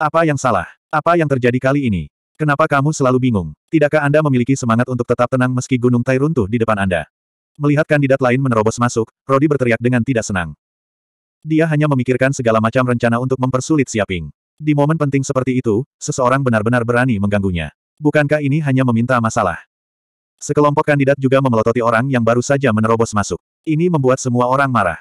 Apa yang salah? Apa yang terjadi kali ini? Kenapa kamu selalu bingung? Tidakkah Anda memiliki semangat untuk tetap tenang meski gunung tai runtuh di depan Anda? Melihat kandidat lain menerobos masuk, Rodi berteriak dengan tidak senang. Dia hanya memikirkan segala macam rencana untuk mempersulit Siaping. Di momen penting seperti itu, seseorang benar-benar berani mengganggunya. Bukankah ini hanya meminta masalah? Sekelompok kandidat juga memelototi orang yang baru saja menerobos masuk. Ini membuat semua orang marah.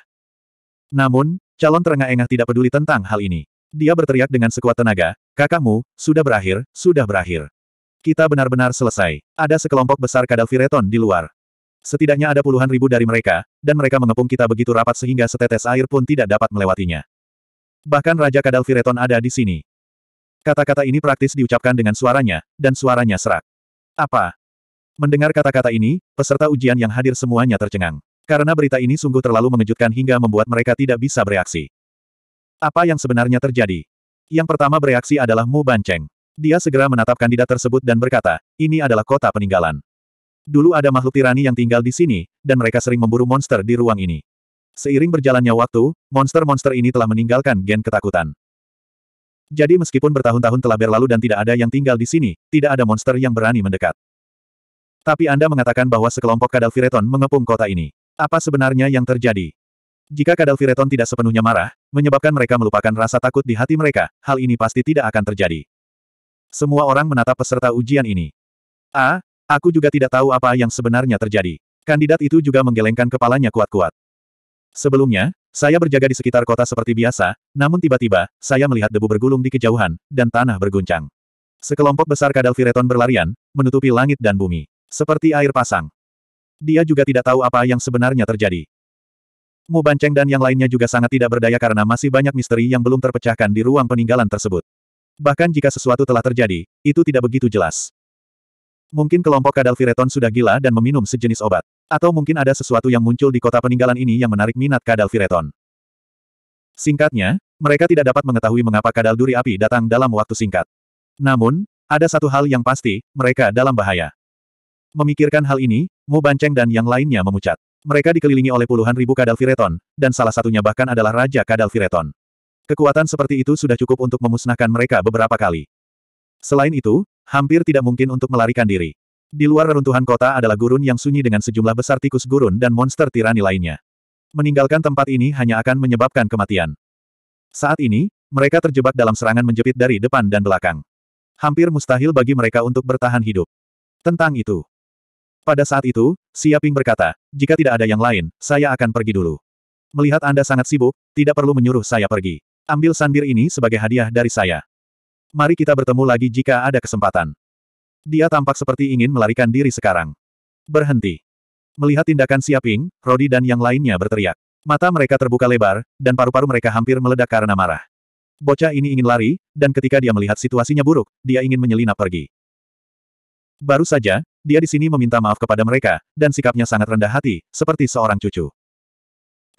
Namun, calon terengah-engah tidak peduli tentang hal ini. Dia berteriak dengan sekuat tenaga, kakakmu, sudah berakhir, sudah berakhir. Kita benar-benar selesai. Ada sekelompok besar kadal Fireton di luar. Setidaknya ada puluhan ribu dari mereka, dan mereka mengepung kita begitu rapat sehingga setetes air pun tidak dapat melewatinya. Bahkan Raja Kadal Fireton ada di sini. Kata-kata ini praktis diucapkan dengan suaranya, dan suaranya serak. Apa? Mendengar kata-kata ini, peserta ujian yang hadir semuanya tercengang. Karena berita ini sungguh terlalu mengejutkan hingga membuat mereka tidak bisa bereaksi. Apa yang sebenarnya terjadi? Yang pertama bereaksi adalah Mu Banceng. Dia segera menatap kandidat tersebut dan berkata, ini adalah kota peninggalan. Dulu ada makhluk tirani yang tinggal di sini, dan mereka sering memburu monster di ruang ini. Seiring berjalannya waktu, monster-monster ini telah meninggalkan gen ketakutan. Jadi meskipun bertahun-tahun telah berlalu dan tidak ada yang tinggal di sini, tidak ada monster yang berani mendekat. Tapi Anda mengatakan bahwa sekelompok kadal Vireton mengepung kota ini. Apa sebenarnya yang terjadi? Jika Kadal Kadalfireton tidak sepenuhnya marah, menyebabkan mereka melupakan rasa takut di hati mereka, hal ini pasti tidak akan terjadi. Semua orang menatap peserta ujian ini. A, aku juga tidak tahu apa yang sebenarnya terjadi. Kandidat itu juga menggelengkan kepalanya kuat-kuat. Sebelumnya, saya berjaga di sekitar kota seperti biasa, namun tiba-tiba, saya melihat debu bergulung di kejauhan, dan tanah berguncang. Sekelompok besar kadal Kadalfireton berlarian, menutupi langit dan bumi. Seperti air pasang. Dia juga tidak tahu apa yang sebenarnya terjadi. Mu Banceng dan yang lainnya juga sangat tidak berdaya karena masih banyak misteri yang belum terpecahkan di ruang peninggalan tersebut. Bahkan jika sesuatu telah terjadi, itu tidak begitu jelas. Mungkin kelompok Kadalfireton sudah gila dan meminum sejenis obat. Atau mungkin ada sesuatu yang muncul di kota peninggalan ini yang menarik minat Kadalfireton. Singkatnya, mereka tidak dapat mengetahui mengapa Kadal Duri Api datang dalam waktu singkat. Namun, ada satu hal yang pasti, mereka dalam bahaya. Memikirkan hal ini, Mu Banceng dan yang lainnya memucat. Mereka dikelilingi oleh puluhan ribu kadal Vireton, dan salah satunya bahkan adalah Raja Kadal Vireton. Kekuatan seperti itu sudah cukup untuk memusnahkan mereka beberapa kali. Selain itu, hampir tidak mungkin untuk melarikan diri. Di luar reruntuhan kota adalah gurun yang sunyi dengan sejumlah besar tikus gurun dan monster tirani lainnya. Meninggalkan tempat ini hanya akan menyebabkan kematian. Saat ini, mereka terjebak dalam serangan menjepit dari depan dan belakang. Hampir mustahil bagi mereka untuk bertahan hidup. Tentang itu, pada saat itu, Siaping berkata, jika tidak ada yang lain, saya akan pergi dulu. Melihat Anda sangat sibuk, tidak perlu menyuruh saya pergi. Ambil sandir ini sebagai hadiah dari saya. Mari kita bertemu lagi jika ada kesempatan. Dia tampak seperti ingin melarikan diri sekarang. Berhenti. Melihat tindakan Siaping, Rodi dan yang lainnya berteriak. Mata mereka terbuka lebar, dan paru-paru mereka hampir meledak karena marah. Bocah ini ingin lari, dan ketika dia melihat situasinya buruk, dia ingin menyelinap pergi. Baru saja, dia di sini meminta maaf kepada mereka, dan sikapnya sangat rendah hati, seperti seorang cucu.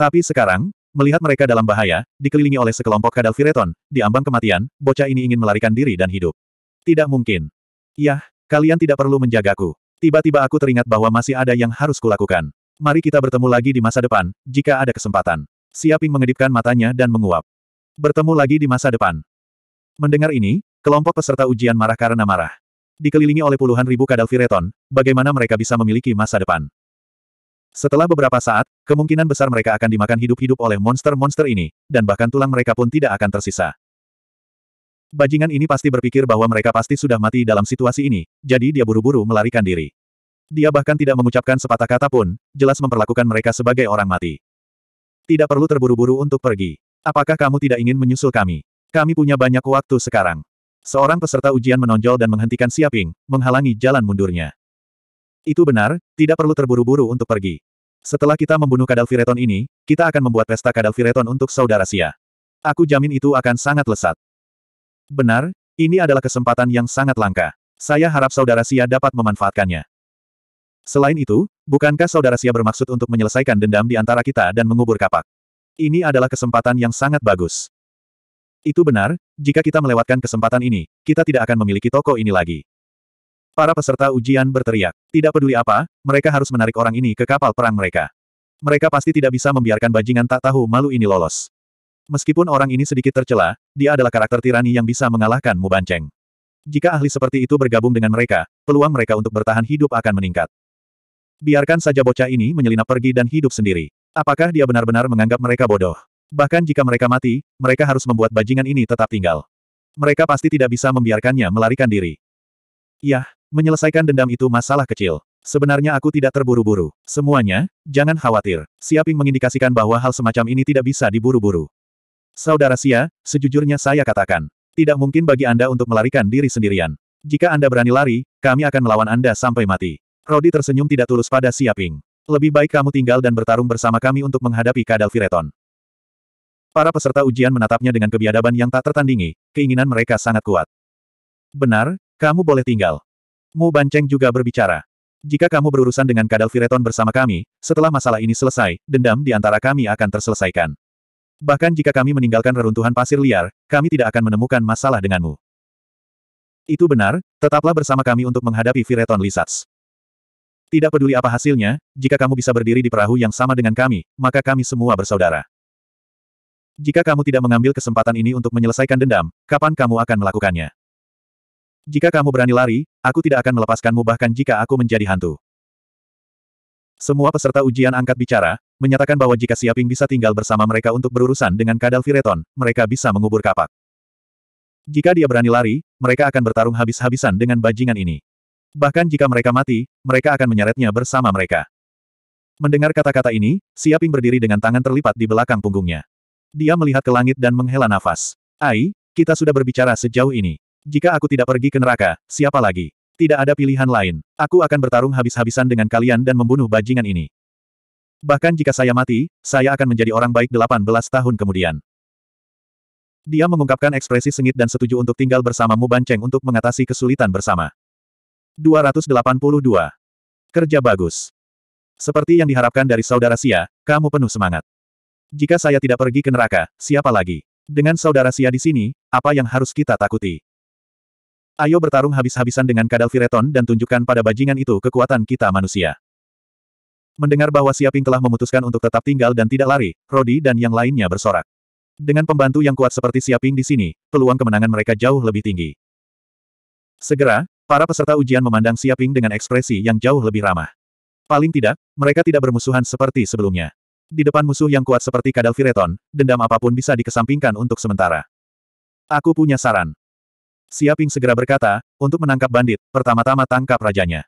Tapi sekarang, melihat mereka dalam bahaya, dikelilingi oleh sekelompok kadal Vireton, di ambang kematian, bocah ini ingin melarikan diri dan hidup. Tidak mungkin. Yah, kalian tidak perlu menjagaku. Tiba-tiba aku teringat bahwa masih ada yang harus kulakukan. Mari kita bertemu lagi di masa depan, jika ada kesempatan. Siaping mengedipkan matanya dan menguap. Bertemu lagi di masa depan. Mendengar ini, kelompok peserta ujian marah karena marah dikelilingi oleh puluhan ribu kadal Vireton, bagaimana mereka bisa memiliki masa depan? Setelah beberapa saat, kemungkinan besar mereka akan dimakan hidup-hidup oleh monster-monster ini, dan bahkan tulang mereka pun tidak akan tersisa. Bajingan ini pasti berpikir bahwa mereka pasti sudah mati dalam situasi ini, jadi dia buru-buru melarikan diri. Dia bahkan tidak mengucapkan sepatah kata pun, jelas memperlakukan mereka sebagai orang mati. Tidak perlu terburu-buru untuk pergi. Apakah kamu tidak ingin menyusul kami? Kami punya banyak waktu sekarang. Seorang peserta ujian menonjol dan menghentikan Siaping, menghalangi jalan mundurnya. Itu benar, tidak perlu terburu-buru untuk pergi. Setelah kita membunuh kadal Fireton ini, kita akan membuat pesta kadal Fireton untuk saudara Sia. Aku jamin itu akan sangat lesat. Benar, ini adalah kesempatan yang sangat langka. Saya harap saudara Sia dapat memanfaatkannya. Selain itu, bukankah saudara Sia bermaksud untuk menyelesaikan dendam di antara kita dan mengubur kapak? Ini adalah kesempatan yang sangat bagus. Itu benar, jika kita melewatkan kesempatan ini, kita tidak akan memiliki toko ini lagi. Para peserta ujian berteriak. Tidak peduli apa, mereka harus menarik orang ini ke kapal perang mereka. Mereka pasti tidak bisa membiarkan bajingan tak tahu malu ini lolos. Meskipun orang ini sedikit tercela, dia adalah karakter tirani yang bisa mengalahkan Mubanceng. Jika ahli seperti itu bergabung dengan mereka, peluang mereka untuk bertahan hidup akan meningkat. Biarkan saja bocah ini menyelinap pergi dan hidup sendiri. Apakah dia benar-benar menganggap mereka bodoh? Bahkan jika mereka mati, mereka harus membuat bajingan ini tetap tinggal. Mereka pasti tidak bisa membiarkannya melarikan diri. Yah, menyelesaikan dendam itu masalah kecil. Sebenarnya aku tidak terburu-buru. Semuanya, jangan khawatir. Siaping mengindikasikan bahwa hal semacam ini tidak bisa diburu-buru. Saudara Sia, sejujurnya saya katakan, tidak mungkin bagi Anda untuk melarikan diri sendirian. Jika Anda berani lari, kami akan melawan Anda sampai mati. Rodi tersenyum tidak tulus pada Siaping. Lebih baik kamu tinggal dan bertarung bersama kami untuk menghadapi Kadal Vireton. Para peserta ujian menatapnya dengan kebiadaban yang tak tertandingi, keinginan mereka sangat kuat. Benar, kamu boleh tinggal. Mu Banceng juga berbicara. Jika kamu berurusan dengan Kadal Fireton bersama kami, setelah masalah ini selesai, dendam di antara kami akan terselesaikan. Bahkan jika kami meninggalkan reruntuhan pasir liar, kami tidak akan menemukan masalah denganmu. Itu benar, tetaplah bersama kami untuk menghadapi Fireton Lisats. Tidak peduli apa hasilnya, jika kamu bisa berdiri di perahu yang sama dengan kami, maka kami semua bersaudara. Jika kamu tidak mengambil kesempatan ini untuk menyelesaikan dendam, kapan kamu akan melakukannya? Jika kamu berani lari, aku tidak akan melepaskanmu bahkan jika aku menjadi hantu. Semua peserta ujian angkat bicara, menyatakan bahwa jika Siaping bisa tinggal bersama mereka untuk berurusan dengan kadal Vireton, mereka bisa mengubur kapak. Jika dia berani lari, mereka akan bertarung habis-habisan dengan bajingan ini. Bahkan jika mereka mati, mereka akan menyeretnya bersama mereka. Mendengar kata-kata ini, Siaping berdiri dengan tangan terlipat di belakang punggungnya. Dia melihat ke langit dan menghela nafas. Ai, kita sudah berbicara sejauh ini. Jika aku tidak pergi ke neraka, siapa lagi? Tidak ada pilihan lain. Aku akan bertarung habis-habisan dengan kalian dan membunuh bajingan ini. Bahkan jika saya mati, saya akan menjadi orang baik 18 tahun kemudian. Dia mengungkapkan ekspresi sengit dan setuju untuk tinggal bersama Mu Cheng, untuk mengatasi kesulitan bersama. 282. Kerja bagus. Seperti yang diharapkan dari saudara Sia, kamu penuh semangat. Jika saya tidak pergi ke neraka, siapa lagi? Dengan saudara Sia di sini, apa yang harus kita takuti? Ayo bertarung habis-habisan dengan kadal Vireton dan tunjukkan pada bajingan itu kekuatan kita manusia. Mendengar bahwa Siaping telah memutuskan untuk tetap tinggal dan tidak lari, Rodi dan yang lainnya bersorak. Dengan pembantu yang kuat seperti Siaping di sini, peluang kemenangan mereka jauh lebih tinggi. Segera, para peserta ujian memandang Siaping dengan ekspresi yang jauh lebih ramah. Paling tidak, mereka tidak bermusuhan seperti sebelumnya. Di depan musuh yang kuat seperti kadal Fireton, dendam apapun bisa dikesampingkan untuk sementara. Aku punya saran. Siaping segera berkata, untuk menangkap bandit, pertama-tama tangkap rajanya.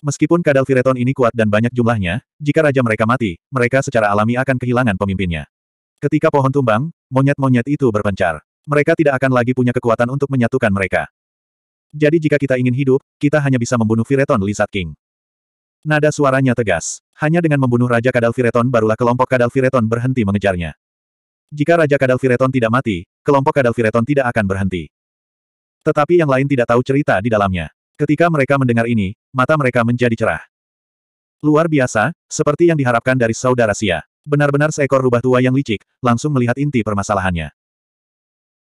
Meskipun kadal Fireton ini kuat dan banyak jumlahnya, jika raja mereka mati, mereka secara alami akan kehilangan pemimpinnya. Ketika pohon tumbang, monyet-monyet itu berpencar. Mereka tidak akan lagi punya kekuatan untuk menyatukan mereka. Jadi jika kita ingin hidup, kita hanya bisa membunuh Fireton Lizard King. Nada suaranya tegas. Hanya dengan membunuh Raja Kadal Kadalvireton barulah kelompok Kadal Kadalvireton berhenti mengejarnya. Jika Raja Kadal Kadalvireton tidak mati, kelompok Kadal Kadalvireton tidak akan berhenti. Tetapi yang lain tidak tahu cerita di dalamnya. Ketika mereka mendengar ini, mata mereka menjadi cerah. Luar biasa, seperti yang diharapkan dari saudara Sia. Benar-benar seekor rubah tua yang licik, langsung melihat inti permasalahannya.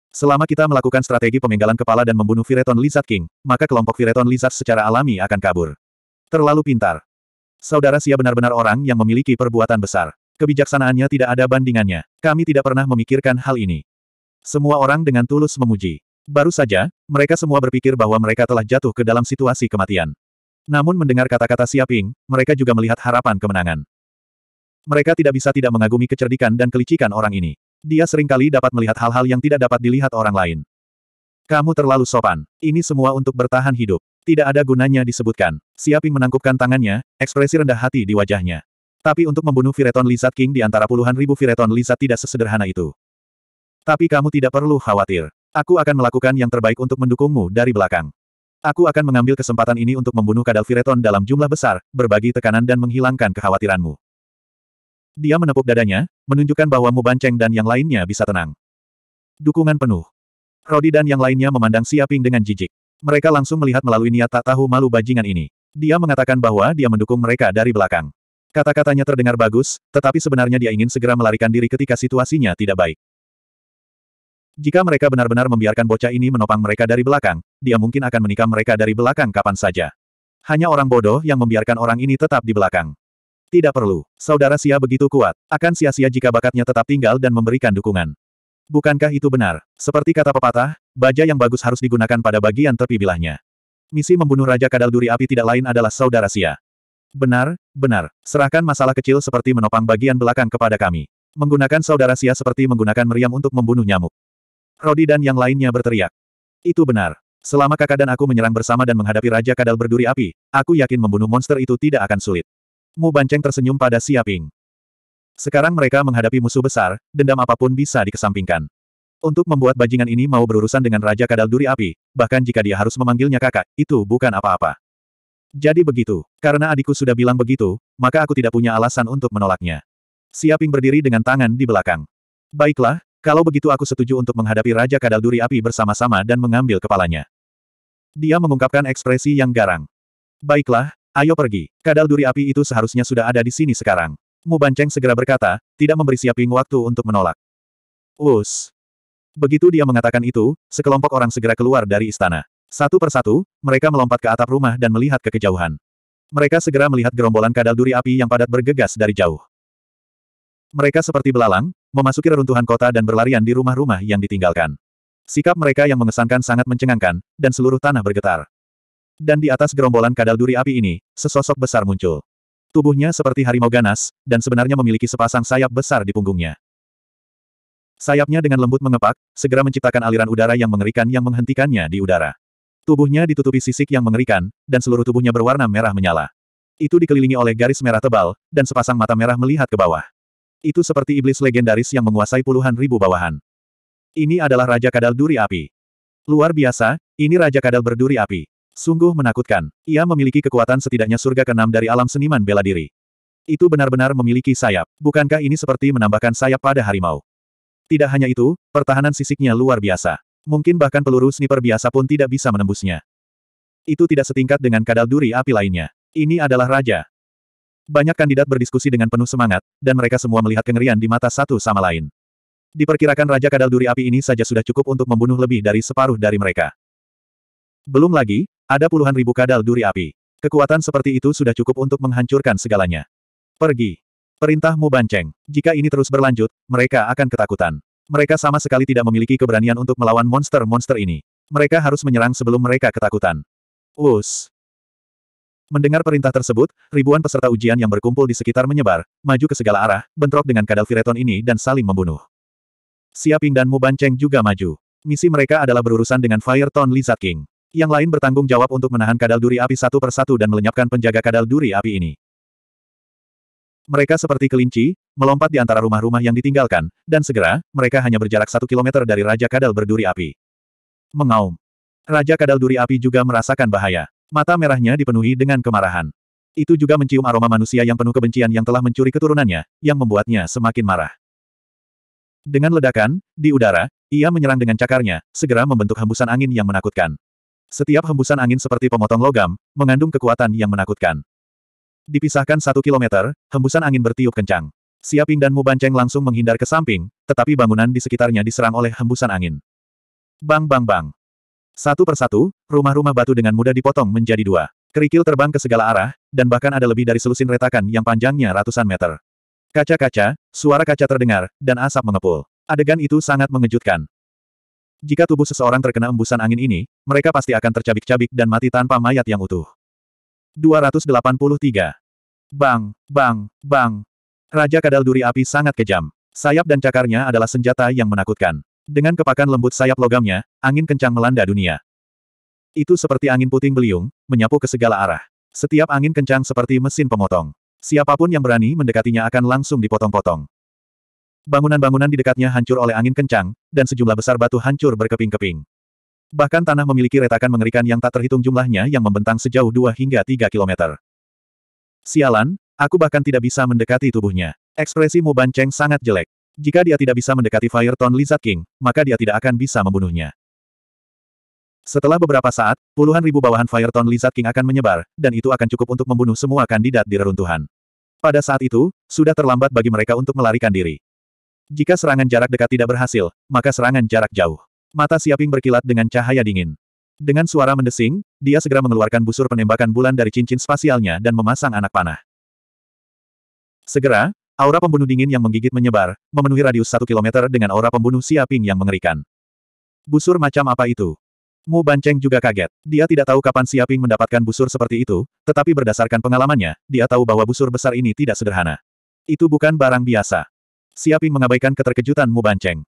Selama kita melakukan strategi pemenggalan kepala dan membunuh Vireton Lizard King, maka kelompok Vireton Lizard secara alami akan kabur. Terlalu pintar. Saudara Sia benar-benar orang yang memiliki perbuatan besar. Kebijaksanaannya tidak ada bandingannya. Kami tidak pernah memikirkan hal ini. Semua orang dengan tulus memuji. Baru saja, mereka semua berpikir bahwa mereka telah jatuh ke dalam situasi kematian. Namun mendengar kata-kata Siaping, mereka juga melihat harapan kemenangan. Mereka tidak bisa tidak mengagumi kecerdikan dan kelicikan orang ini. Dia seringkali dapat melihat hal-hal yang tidak dapat dilihat orang lain. Kamu terlalu sopan. Ini semua untuk bertahan hidup. Tidak ada gunanya disebutkan. Siaping menangkupkan tangannya, ekspresi rendah hati di wajahnya. Tapi untuk membunuh Vireton Lizard King di antara puluhan ribu Vireton Lizard tidak sesederhana itu. Tapi kamu tidak perlu khawatir. Aku akan melakukan yang terbaik untuk mendukungmu dari belakang. Aku akan mengambil kesempatan ini untuk membunuh kadal Vireton dalam jumlah besar, berbagi tekanan dan menghilangkan kekhawatiranmu. Dia menepuk dadanya, menunjukkan bahwa Mu Mubanceng dan yang lainnya bisa tenang. Dukungan penuh. Rodi dan yang lainnya memandang Siaping dengan jijik. Mereka langsung melihat melalui niat tak tahu malu bajingan ini. Dia mengatakan bahwa dia mendukung mereka dari belakang. Kata-katanya terdengar bagus, tetapi sebenarnya dia ingin segera melarikan diri ketika situasinya tidak baik. Jika mereka benar-benar membiarkan bocah ini menopang mereka dari belakang, dia mungkin akan menikam mereka dari belakang kapan saja. Hanya orang bodoh yang membiarkan orang ini tetap di belakang. Tidak perlu. Saudara Sia begitu kuat. Akan sia-sia jika bakatnya tetap tinggal dan memberikan dukungan. Bukankah itu benar? Seperti kata pepatah, baja yang bagus harus digunakan pada bagian tepi bilahnya. Misi membunuh Raja Kadal Duri Api tidak lain adalah saudara Sia. Benar, benar. Serahkan masalah kecil seperti menopang bagian belakang kepada kami. Menggunakan saudara Sia seperti menggunakan meriam untuk membunuh nyamuk. Rodi dan yang lainnya berteriak. Itu benar. Selama kakak dan aku menyerang bersama dan menghadapi Raja Kadal berduri api, aku yakin membunuh monster itu tidak akan sulit. Mu Banceng tersenyum pada Siaping. Sekarang mereka menghadapi musuh besar, dendam apapun bisa dikesampingkan. Untuk membuat bajingan ini mau berurusan dengan Raja Kadal Duri Api, bahkan jika dia harus memanggilnya kakak, itu bukan apa-apa. Jadi begitu, karena adikku sudah bilang begitu, maka aku tidak punya alasan untuk menolaknya. Siaping berdiri dengan tangan di belakang. Baiklah, kalau begitu aku setuju untuk menghadapi Raja Kadal Duri Api bersama-sama dan mengambil kepalanya. Dia mengungkapkan ekspresi yang garang. Baiklah, ayo pergi. Kadal Duri Api itu seharusnya sudah ada di sini sekarang. Mu Banceng segera berkata, tidak memberi Siaping waktu untuk menolak. Us. Begitu dia mengatakan itu, sekelompok orang segera keluar dari istana. Satu persatu, mereka melompat ke atap rumah dan melihat ke kejauhan. Mereka segera melihat gerombolan kadal duri api yang padat bergegas dari jauh. Mereka seperti belalang, memasuki reruntuhan kota dan berlarian di rumah-rumah yang ditinggalkan. Sikap mereka yang mengesankan sangat mencengangkan, dan seluruh tanah bergetar. Dan di atas gerombolan kadal duri api ini, sesosok besar muncul. Tubuhnya seperti harimau ganas, dan sebenarnya memiliki sepasang sayap besar di punggungnya. Sayapnya dengan lembut mengepak, segera menciptakan aliran udara yang mengerikan yang menghentikannya di udara. Tubuhnya ditutupi sisik yang mengerikan, dan seluruh tubuhnya berwarna merah menyala. Itu dikelilingi oleh garis merah tebal, dan sepasang mata merah melihat ke bawah. Itu seperti iblis legendaris yang menguasai puluhan ribu bawahan. Ini adalah Raja Kadal Duri Api. Luar biasa, ini Raja Kadal berduri api. Sungguh menakutkan. Ia memiliki kekuatan setidaknya surga keenam dari alam seniman bela diri. Itu benar-benar memiliki sayap. Bukankah ini seperti menambahkan sayap pada harimau? Tidak hanya itu, pertahanan sisiknya luar biasa. Mungkin bahkan peluru sniper biasa pun tidak bisa menembusnya. Itu tidak setingkat dengan kadal duri api lainnya. Ini adalah raja. Banyak kandidat berdiskusi dengan penuh semangat, dan mereka semua melihat kengerian di mata satu sama lain. Diperkirakan Raja Kadal Duri Api ini saja sudah cukup untuk membunuh lebih dari separuh dari mereka. Belum lagi, ada puluhan ribu kadal duri api. Kekuatan seperti itu sudah cukup untuk menghancurkan segalanya. Pergi. Perintahmu banceng. Jika ini terus berlanjut, mereka akan ketakutan. Mereka sama sekali tidak memiliki keberanian untuk melawan monster-monster ini. Mereka harus menyerang sebelum mereka ketakutan. Us. Mendengar perintah tersebut, ribuan peserta ujian yang berkumpul di sekitar menyebar, maju ke segala arah, bentrok dengan kadal fireton ini dan saling membunuh. Siaping dan Mu juga maju. Misi mereka adalah berurusan dengan Fireton Lizard King. Yang lain bertanggung jawab untuk menahan kadal duri api satu persatu dan melenyapkan penjaga kadal duri api ini. Mereka seperti kelinci, melompat di antara rumah-rumah yang ditinggalkan, dan segera, mereka hanya berjarak satu kilometer dari Raja Kadal berduri api. Mengaum. Raja Kadal duri api juga merasakan bahaya. Mata merahnya dipenuhi dengan kemarahan. Itu juga mencium aroma manusia yang penuh kebencian yang telah mencuri keturunannya, yang membuatnya semakin marah. Dengan ledakan, di udara, ia menyerang dengan cakarnya, segera membentuk hembusan angin yang menakutkan. Setiap hembusan angin seperti pemotong logam, mengandung kekuatan yang menakutkan. Dipisahkan satu kilometer, hembusan angin bertiup kencang. Siaping dan Mubanceng langsung menghindar ke samping, tetapi bangunan di sekitarnya diserang oleh hembusan angin. Bang bang bang. Satu persatu, rumah-rumah batu dengan mudah dipotong menjadi dua. Kerikil terbang ke segala arah, dan bahkan ada lebih dari selusin retakan yang panjangnya ratusan meter. Kaca-kaca, suara kaca terdengar, dan asap mengepul. Adegan itu sangat mengejutkan. Jika tubuh seseorang terkena embusan angin ini, mereka pasti akan tercabik-cabik dan mati tanpa mayat yang utuh. 283. Bang, bang, bang. Raja Kadal Duri Api sangat kejam. Sayap dan cakarnya adalah senjata yang menakutkan. Dengan kepakan lembut sayap logamnya, angin kencang melanda dunia. Itu seperti angin puting beliung, menyapu ke segala arah. Setiap angin kencang seperti mesin pemotong. Siapapun yang berani mendekatinya akan langsung dipotong-potong. Bangunan-bangunan di dekatnya hancur oleh angin kencang, dan sejumlah besar batu hancur berkeping-keping. Bahkan tanah memiliki retakan mengerikan yang tak terhitung jumlahnya yang membentang sejauh 2 hingga 3 kilometer. Sialan, aku bahkan tidak bisa mendekati tubuhnya. Ekspresi Mu Ban sangat jelek. Jika dia tidak bisa mendekati Fireton Lizard King, maka dia tidak akan bisa membunuhnya. Setelah beberapa saat, puluhan ribu bawahan Fireton Lizard King akan menyebar, dan itu akan cukup untuk membunuh semua kandidat di reruntuhan. Pada saat itu, sudah terlambat bagi mereka untuk melarikan diri. Jika serangan jarak dekat tidak berhasil, maka serangan jarak jauh. Mata Siaping berkilat dengan cahaya dingin. Dengan suara mendesing, dia segera mengeluarkan busur penembakan bulan dari cincin spasialnya dan memasang anak panah. Segera, aura pembunuh dingin yang menggigit menyebar, memenuhi radius satu kilometer dengan aura pembunuh Siaping yang mengerikan. Busur macam apa itu? Mu Banceng juga kaget. Dia tidak tahu kapan Siaping mendapatkan busur seperti itu, tetapi berdasarkan pengalamannya, dia tahu bahwa busur besar ini tidak sederhana. Itu bukan barang biasa. Siaping mengabaikan keterkejutan Mu Banceng.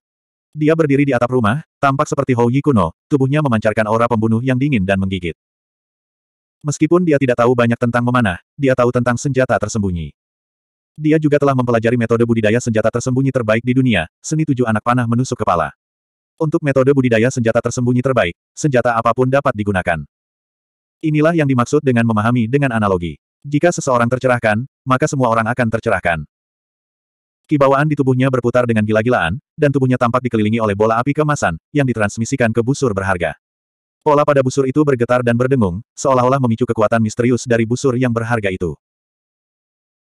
Dia berdiri di atap rumah, tampak seperti Hou Yi kuno, tubuhnya memancarkan aura pembunuh yang dingin dan menggigit. Meskipun dia tidak tahu banyak tentang memanah, dia tahu tentang senjata tersembunyi. Dia juga telah mempelajari metode budidaya senjata tersembunyi terbaik di dunia, seni tujuh anak panah menusuk kepala. Untuk metode budidaya senjata tersembunyi terbaik, senjata apapun dapat digunakan. Inilah yang dimaksud dengan memahami dengan analogi. Jika seseorang tercerahkan, maka semua orang akan tercerahkan. Kibawaan di tubuhnya berputar dengan gila-gilaan, dan tubuhnya tampak dikelilingi oleh bola api kemasan, yang ditransmisikan ke busur berharga. Pola pada busur itu bergetar dan berdengung, seolah-olah memicu kekuatan misterius dari busur yang berharga itu.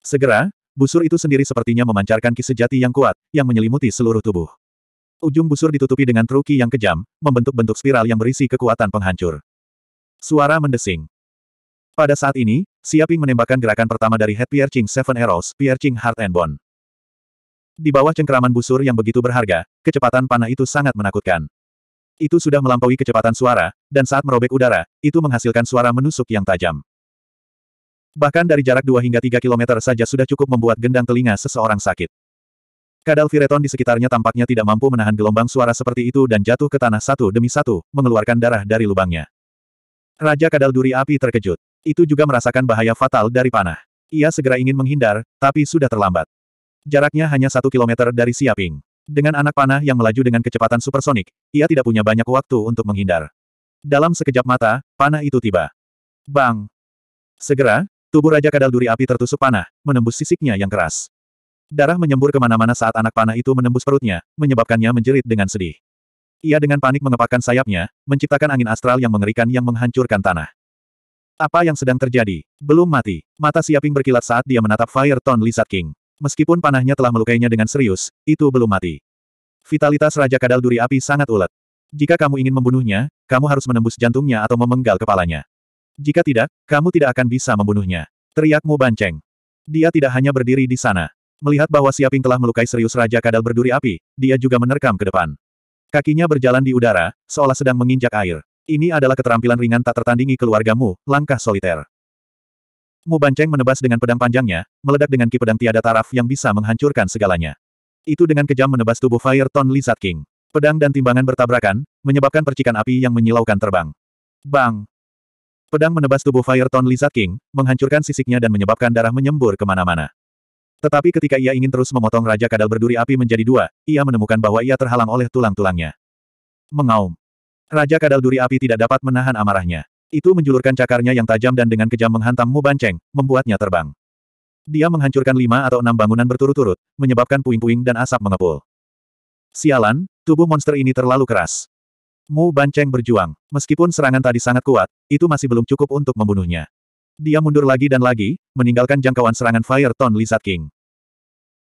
Segera, busur itu sendiri sepertinya memancarkan ki sejati yang kuat, yang menyelimuti seluruh tubuh. Ujung busur ditutupi dengan truki yang kejam, membentuk bentuk spiral yang berisi kekuatan penghancur. Suara mendesing. Pada saat ini, Siaping menembakkan gerakan pertama dari Head Piercing Seven Arrows, Piercing Heart and Bone. Di bawah cengkeraman busur yang begitu berharga, kecepatan panah itu sangat menakutkan. Itu sudah melampaui kecepatan suara, dan saat merobek udara, itu menghasilkan suara menusuk yang tajam. Bahkan dari jarak 2 hingga 3 km saja sudah cukup membuat gendang telinga seseorang sakit. Kadal Fireton di sekitarnya tampaknya tidak mampu menahan gelombang suara seperti itu dan jatuh ke tanah satu demi satu, mengeluarkan darah dari lubangnya. Raja Kadal Duri Api terkejut. Itu juga merasakan bahaya fatal dari panah. Ia segera ingin menghindar, tapi sudah terlambat. Jaraknya hanya satu kilometer dari Siaping. Dengan anak panah yang melaju dengan kecepatan supersonik, ia tidak punya banyak waktu untuk menghindar. Dalam sekejap mata, panah itu tiba. Bang! Segera, tubuh Raja Kadal Duri Api tertusuk panah, menembus sisiknya yang keras. Darah menyembur kemana-mana saat anak panah itu menembus perutnya, menyebabkannya menjerit dengan sedih. Ia dengan panik mengepakkan sayapnya, menciptakan angin astral yang mengerikan yang menghancurkan tanah. Apa yang sedang terjadi? Belum mati. Mata Siaping berkilat saat dia menatap Fire Tone Lizard King. Meskipun panahnya telah melukainya dengan serius, itu belum mati. Vitalitas Raja Kadal Duri Api sangat ulet. Jika kamu ingin membunuhnya, kamu harus menembus jantungnya atau memenggal kepalanya. Jika tidak, kamu tidak akan bisa membunuhnya. Teriakmu Banceng. Dia tidak hanya berdiri di sana. Melihat bahwa Siaping telah melukai serius Raja Kadal berduri api, dia juga menerkam ke depan. Kakinya berjalan di udara, seolah sedang menginjak air. Ini adalah keterampilan ringan tak tertandingi keluargamu, langkah soliter. Mu Banceng menebas dengan pedang panjangnya, meledak dengan ki pedang tiada taraf yang bisa menghancurkan segalanya. Itu dengan kejam menebas tubuh Fire Ton Lizard King. Pedang dan timbangan bertabrakan, menyebabkan percikan api yang menyilaukan terbang. Bang! Pedang menebas tubuh Fire Ton Lizard King, menghancurkan sisiknya dan menyebabkan darah menyembur kemana-mana. Tetapi ketika ia ingin terus memotong Raja Kadal berduri api menjadi dua, ia menemukan bahwa ia terhalang oleh tulang-tulangnya. Mengaum. Raja Kadal Duri Api tidak dapat menahan amarahnya. Itu menjulurkan cakarnya yang tajam dan dengan kejam menghantam Mu Banceng, membuatnya terbang. Dia menghancurkan lima atau enam bangunan berturut-turut, menyebabkan puing-puing dan asap mengepul. Sialan, tubuh monster ini terlalu keras. Mu Banceng berjuang. Meskipun serangan tadi sangat kuat, itu masih belum cukup untuk membunuhnya. Dia mundur lagi dan lagi, meninggalkan jangkauan serangan Fire Fireton Lizard King.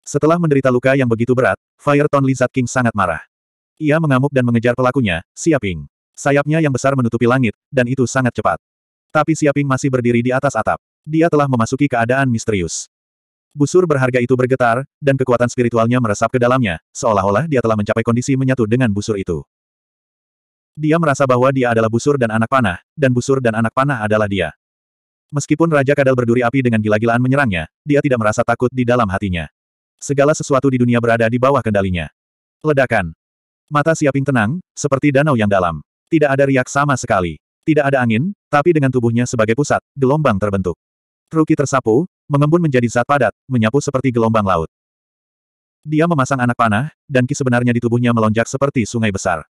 Setelah menderita luka yang begitu berat, Fire Fireton Lizard King sangat marah. Ia mengamuk dan mengejar pelakunya, Siaping. Sayapnya yang besar menutupi langit, dan itu sangat cepat. Tapi Siaping masih berdiri di atas atap. Dia telah memasuki keadaan misterius. Busur berharga itu bergetar, dan kekuatan spiritualnya meresap ke dalamnya, seolah-olah dia telah mencapai kondisi menyatu dengan busur itu. Dia merasa bahwa dia adalah busur dan anak panah, dan busur dan anak panah adalah dia. Meskipun Raja Kadal berduri api dengan gila-gilaan menyerangnya, dia tidak merasa takut di dalam hatinya. Segala sesuatu di dunia berada di bawah kendalinya. Ledakan. Mata Siaping tenang, seperti danau yang dalam. Tidak ada riak sama sekali. Tidak ada angin, tapi dengan tubuhnya sebagai pusat, gelombang terbentuk. Ruki tersapu, mengembun menjadi zat padat, menyapu seperti gelombang laut. Dia memasang anak panah, dan ki sebenarnya di tubuhnya melonjak seperti sungai besar.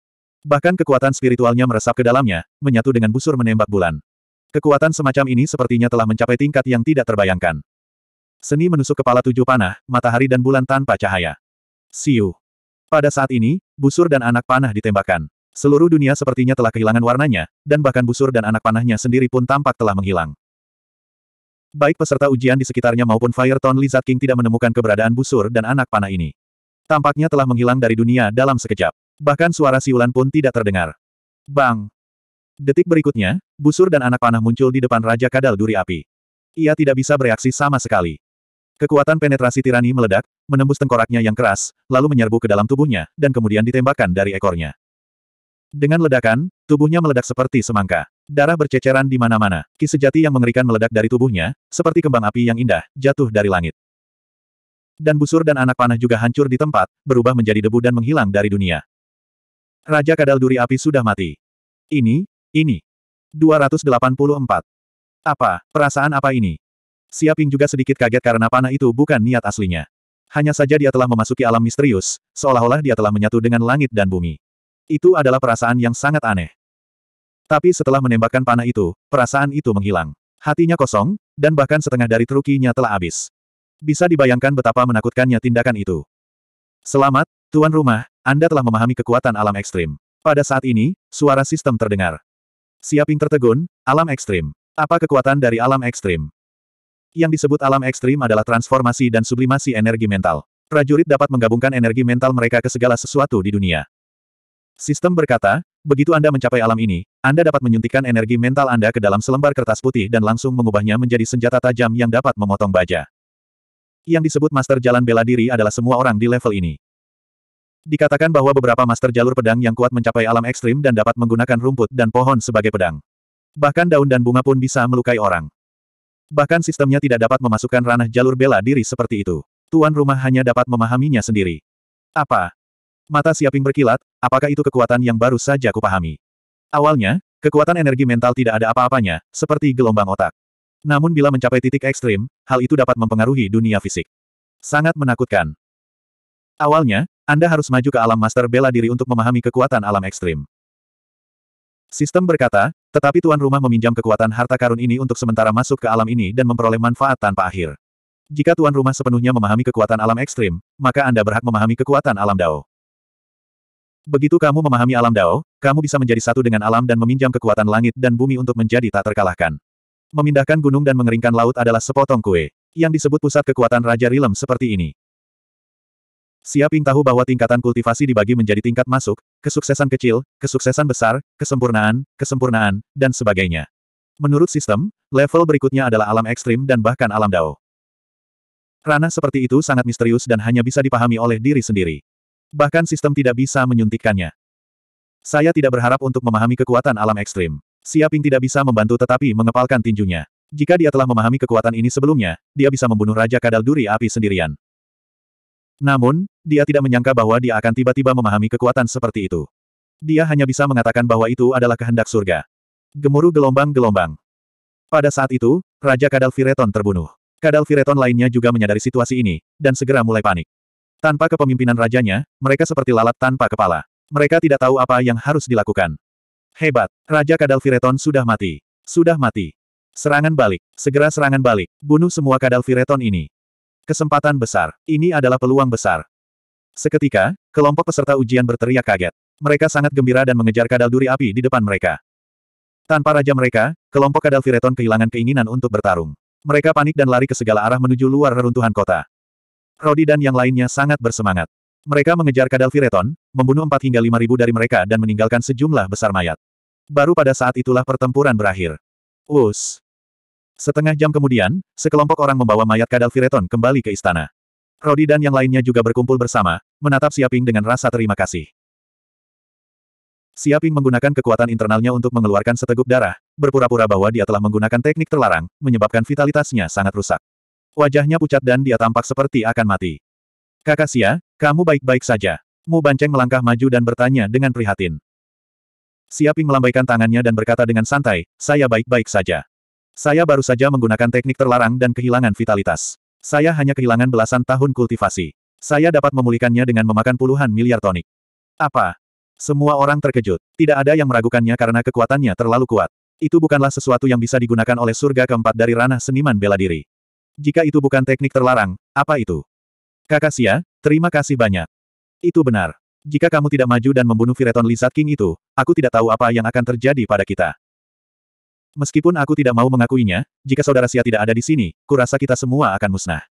Bahkan kekuatan spiritualnya meresap ke dalamnya, menyatu dengan busur menembak bulan. Kekuatan semacam ini sepertinya telah mencapai tingkat yang tidak terbayangkan. Seni menusuk kepala tujuh panah, matahari dan bulan tanpa cahaya. Siu. Pada saat ini, busur dan anak panah ditembakkan. Seluruh dunia sepertinya telah kehilangan warnanya, dan bahkan busur dan anak panahnya sendiri pun tampak telah menghilang. Baik peserta ujian di sekitarnya maupun Firetown Lizard King tidak menemukan keberadaan busur dan anak panah ini. Tampaknya telah menghilang dari dunia dalam sekejap. Bahkan suara siulan pun tidak terdengar. Bang! Detik berikutnya, busur dan anak panah muncul di depan Raja Kadal Duri Api. Ia tidak bisa bereaksi sama sekali. Kekuatan penetrasi tirani meledak, menembus tengkoraknya yang keras, lalu menyerbu ke dalam tubuhnya, dan kemudian ditembakkan dari ekornya. Dengan ledakan, tubuhnya meledak seperti semangka. Darah berceceran di mana-mana. Ki sejati yang mengerikan meledak dari tubuhnya, seperti kembang api yang indah, jatuh dari langit. Dan busur dan anak panah juga hancur di tempat, berubah menjadi debu dan menghilang dari dunia. Raja Kadal Duri Api sudah mati. Ini, ini. 284. Apa, perasaan apa ini? Siaping juga sedikit kaget karena panah itu bukan niat aslinya. Hanya saja dia telah memasuki alam misterius, seolah-olah dia telah menyatu dengan langit dan bumi. Itu adalah perasaan yang sangat aneh. Tapi setelah menembakkan panah itu, perasaan itu menghilang. Hatinya kosong, dan bahkan setengah dari trukinya telah habis. Bisa dibayangkan betapa menakutkannya tindakan itu. Selamat, Tuan Rumah, Anda telah memahami kekuatan alam ekstrim. Pada saat ini, suara sistem terdengar. Siaping tertegun, alam ekstrim. Apa kekuatan dari alam ekstrim? Yang disebut alam ekstrim adalah transformasi dan sublimasi energi mental. Prajurit dapat menggabungkan energi mental mereka ke segala sesuatu di dunia. Sistem berkata, begitu Anda mencapai alam ini, Anda dapat menyuntikkan energi mental Anda ke dalam selembar kertas putih dan langsung mengubahnya menjadi senjata tajam yang dapat memotong baja. Yang disebut master jalan bela diri adalah semua orang di level ini. Dikatakan bahwa beberapa master jalur pedang yang kuat mencapai alam ekstrim dan dapat menggunakan rumput dan pohon sebagai pedang. Bahkan daun dan bunga pun bisa melukai orang. Bahkan sistemnya tidak dapat memasukkan ranah jalur bela diri seperti itu. Tuan rumah hanya dapat memahaminya sendiri. Apa? Mata Siaping berkilat, apakah itu kekuatan yang baru saja kupahami? Awalnya, kekuatan energi mental tidak ada apa-apanya, seperti gelombang otak. Namun bila mencapai titik ekstrim, hal itu dapat mempengaruhi dunia fisik. Sangat menakutkan. Awalnya, Anda harus maju ke alam master bela diri untuk memahami kekuatan alam ekstrim. Sistem berkata, tetapi tuan rumah meminjam kekuatan harta karun ini untuk sementara masuk ke alam ini dan memperoleh manfaat tanpa akhir. Jika tuan rumah sepenuhnya memahami kekuatan alam ekstrim, maka Anda berhak memahami kekuatan alam Dao. Begitu kamu memahami alam Dao, kamu bisa menjadi satu dengan alam dan meminjam kekuatan langit dan bumi untuk menjadi tak terkalahkan. Memindahkan gunung dan mengeringkan laut adalah sepotong kue, yang disebut pusat kekuatan Raja Rilem seperti ini. Siaping tahu bahwa tingkatan kultivasi dibagi menjadi tingkat masuk, kesuksesan kecil, kesuksesan besar, kesempurnaan, kesempurnaan, dan sebagainya. Menurut sistem, level berikutnya adalah alam ekstrim dan bahkan alam dao. Ranah seperti itu sangat misterius dan hanya bisa dipahami oleh diri sendiri bahkan sistem tidak bisa menyuntikkannya. Saya tidak berharap untuk memahami kekuatan alam ekstrim. Siaping tidak bisa membantu tetapi mengepalkan tinjunya. Jika dia telah memahami kekuatan ini sebelumnya, dia bisa membunuh Raja Kadal Duri Api sendirian. Namun, dia tidak menyangka bahwa dia akan tiba-tiba memahami kekuatan seperti itu. Dia hanya bisa mengatakan bahwa itu adalah kehendak surga. Gemuruh gelombang-gelombang. Pada saat itu, Raja Kadal Fireton terbunuh. Kadal Fireton lainnya juga menyadari situasi ini, dan segera mulai panik. Tanpa kepemimpinan rajanya, mereka seperti lalat tanpa kepala. Mereka tidak tahu apa yang harus dilakukan. Hebat, Raja Kadal Fireton sudah mati. Sudah mati. Serangan balik, segera serangan balik, bunuh semua Kadal Fireton ini. Kesempatan besar, ini adalah peluang besar. Seketika, kelompok peserta ujian berteriak kaget. Mereka sangat gembira dan mengejar kadal duri api di depan mereka. Tanpa raja mereka, kelompok kadal Fireton kehilangan keinginan untuk bertarung. Mereka panik dan lari ke segala arah menuju luar reruntuhan kota. Rodi dan yang lainnya sangat bersemangat. Mereka mengejar kadal Vireton, membunuh 4 hingga 5 ribu dari mereka dan meninggalkan sejumlah besar mayat. Baru pada saat itulah pertempuran berakhir. Us. Setengah jam kemudian, sekelompok orang membawa mayat kadal Vireton kembali ke istana. Rodi dan yang lainnya juga berkumpul bersama, menatap Siaping dengan rasa terima kasih. Siaping menggunakan kekuatan internalnya untuk mengeluarkan seteguk darah, berpura-pura bahwa dia telah menggunakan teknik terlarang, menyebabkan vitalitasnya sangat rusak. Wajahnya pucat dan dia tampak seperti akan mati. Kakak Sia, kamu baik-baik saja. Mu Banceng melangkah maju dan bertanya dengan prihatin. Siaping melambaikan tangannya dan berkata dengan santai, saya baik-baik saja. Saya baru saja menggunakan teknik terlarang dan kehilangan vitalitas. Saya hanya kehilangan belasan tahun kultivasi. Saya dapat memulihkannya dengan memakan puluhan miliar tonik. Apa? Semua orang terkejut. Tidak ada yang meragukannya karena kekuatannya terlalu kuat. Itu bukanlah sesuatu yang bisa digunakan oleh surga keempat dari ranah seniman bela diri. Jika itu bukan teknik terlarang, apa itu? Kakasia, terima kasih banyak. Itu benar. Jika kamu tidak maju dan membunuh Vireton Lizard King itu, aku tidak tahu apa yang akan terjadi pada kita. Meskipun aku tidak mau mengakuinya, jika saudara Sia tidak ada di sini, kurasa kita semua akan musnah.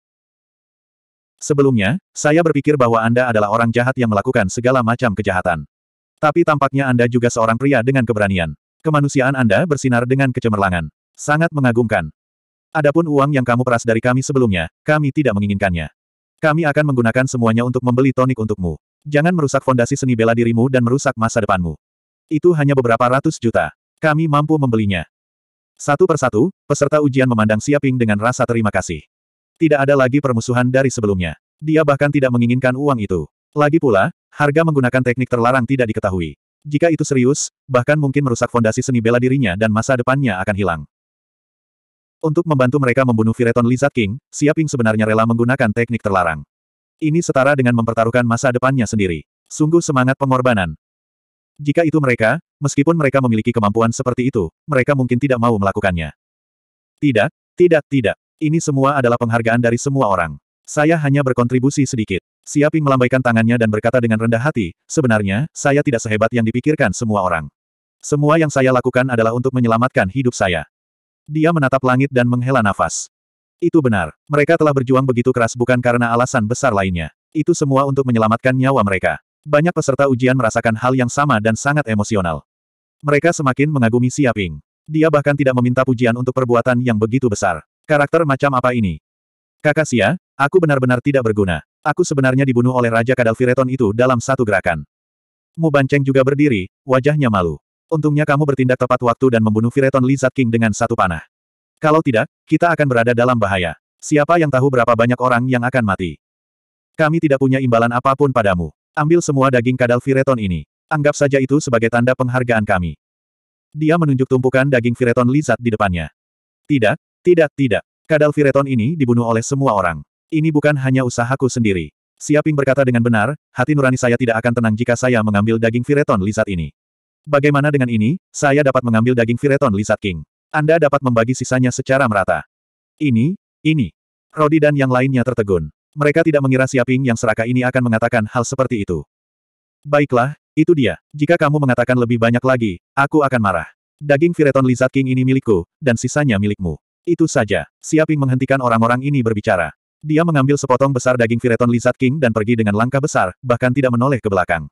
Sebelumnya, saya berpikir bahwa Anda adalah orang jahat yang melakukan segala macam kejahatan. Tapi tampaknya Anda juga seorang pria dengan keberanian. Kemanusiaan Anda bersinar dengan kecemerlangan. Sangat mengagumkan. Adapun uang yang kamu peras dari kami sebelumnya, kami tidak menginginkannya. Kami akan menggunakan semuanya untuk membeli tonik untukmu. Jangan merusak fondasi seni bela dirimu dan merusak masa depanmu. Itu hanya beberapa ratus juta. Kami mampu membelinya. Satu persatu, peserta ujian memandang Siaping dengan rasa terima kasih. Tidak ada lagi permusuhan dari sebelumnya. Dia bahkan tidak menginginkan uang itu. Lagi pula, harga menggunakan teknik terlarang tidak diketahui. Jika itu serius, bahkan mungkin merusak fondasi seni bela dirinya dan masa depannya akan hilang. Untuk membantu mereka membunuh Vireton Lizard King, Siaping sebenarnya rela menggunakan teknik terlarang. Ini setara dengan mempertaruhkan masa depannya sendiri. Sungguh semangat pengorbanan. Jika itu mereka, meskipun mereka memiliki kemampuan seperti itu, mereka mungkin tidak mau melakukannya. Tidak, tidak, tidak. Ini semua adalah penghargaan dari semua orang. Saya hanya berkontribusi sedikit. Siaping melambaikan tangannya dan berkata dengan rendah hati, sebenarnya, saya tidak sehebat yang dipikirkan semua orang. Semua yang saya lakukan adalah untuk menyelamatkan hidup saya. Dia menatap langit dan menghela nafas. Itu benar. Mereka telah berjuang begitu keras bukan karena alasan besar lainnya. Itu semua untuk menyelamatkan nyawa mereka. Banyak peserta ujian merasakan hal yang sama dan sangat emosional. Mereka semakin mengagumi Siaping. Dia bahkan tidak meminta pujian untuk perbuatan yang begitu besar. Karakter macam apa ini? Kakak Sia, ya, aku benar-benar tidak berguna. Aku sebenarnya dibunuh oleh Raja Kadal Kadalfireton itu dalam satu gerakan. Mu Banceng juga berdiri, wajahnya malu. Untungnya kamu bertindak tepat waktu dan membunuh Vireton Lizard King dengan satu panah. Kalau tidak, kita akan berada dalam bahaya. Siapa yang tahu berapa banyak orang yang akan mati? Kami tidak punya imbalan apapun padamu. Ambil semua daging kadal Vireton ini. Anggap saja itu sebagai tanda penghargaan kami. Dia menunjuk tumpukan daging Vireton Lizard di depannya. Tidak, tidak, tidak. Kadal Vireton ini dibunuh oleh semua orang. Ini bukan hanya usahaku sendiri. Siaping berkata dengan benar, hati nurani saya tidak akan tenang jika saya mengambil daging Vireton Lizard ini. Bagaimana dengan ini, saya dapat mengambil daging Vireton Lizard King. Anda dapat membagi sisanya secara merata. Ini, ini. Rodi dan yang lainnya tertegun. Mereka tidak mengira Siaping yang serakah ini akan mengatakan hal seperti itu. Baiklah, itu dia. Jika kamu mengatakan lebih banyak lagi, aku akan marah. Daging Vireton Lizard King ini milikku, dan sisanya milikmu. Itu saja. Siaping menghentikan orang-orang ini berbicara. Dia mengambil sepotong besar daging Vireton Lizard King dan pergi dengan langkah besar, bahkan tidak menoleh ke belakang.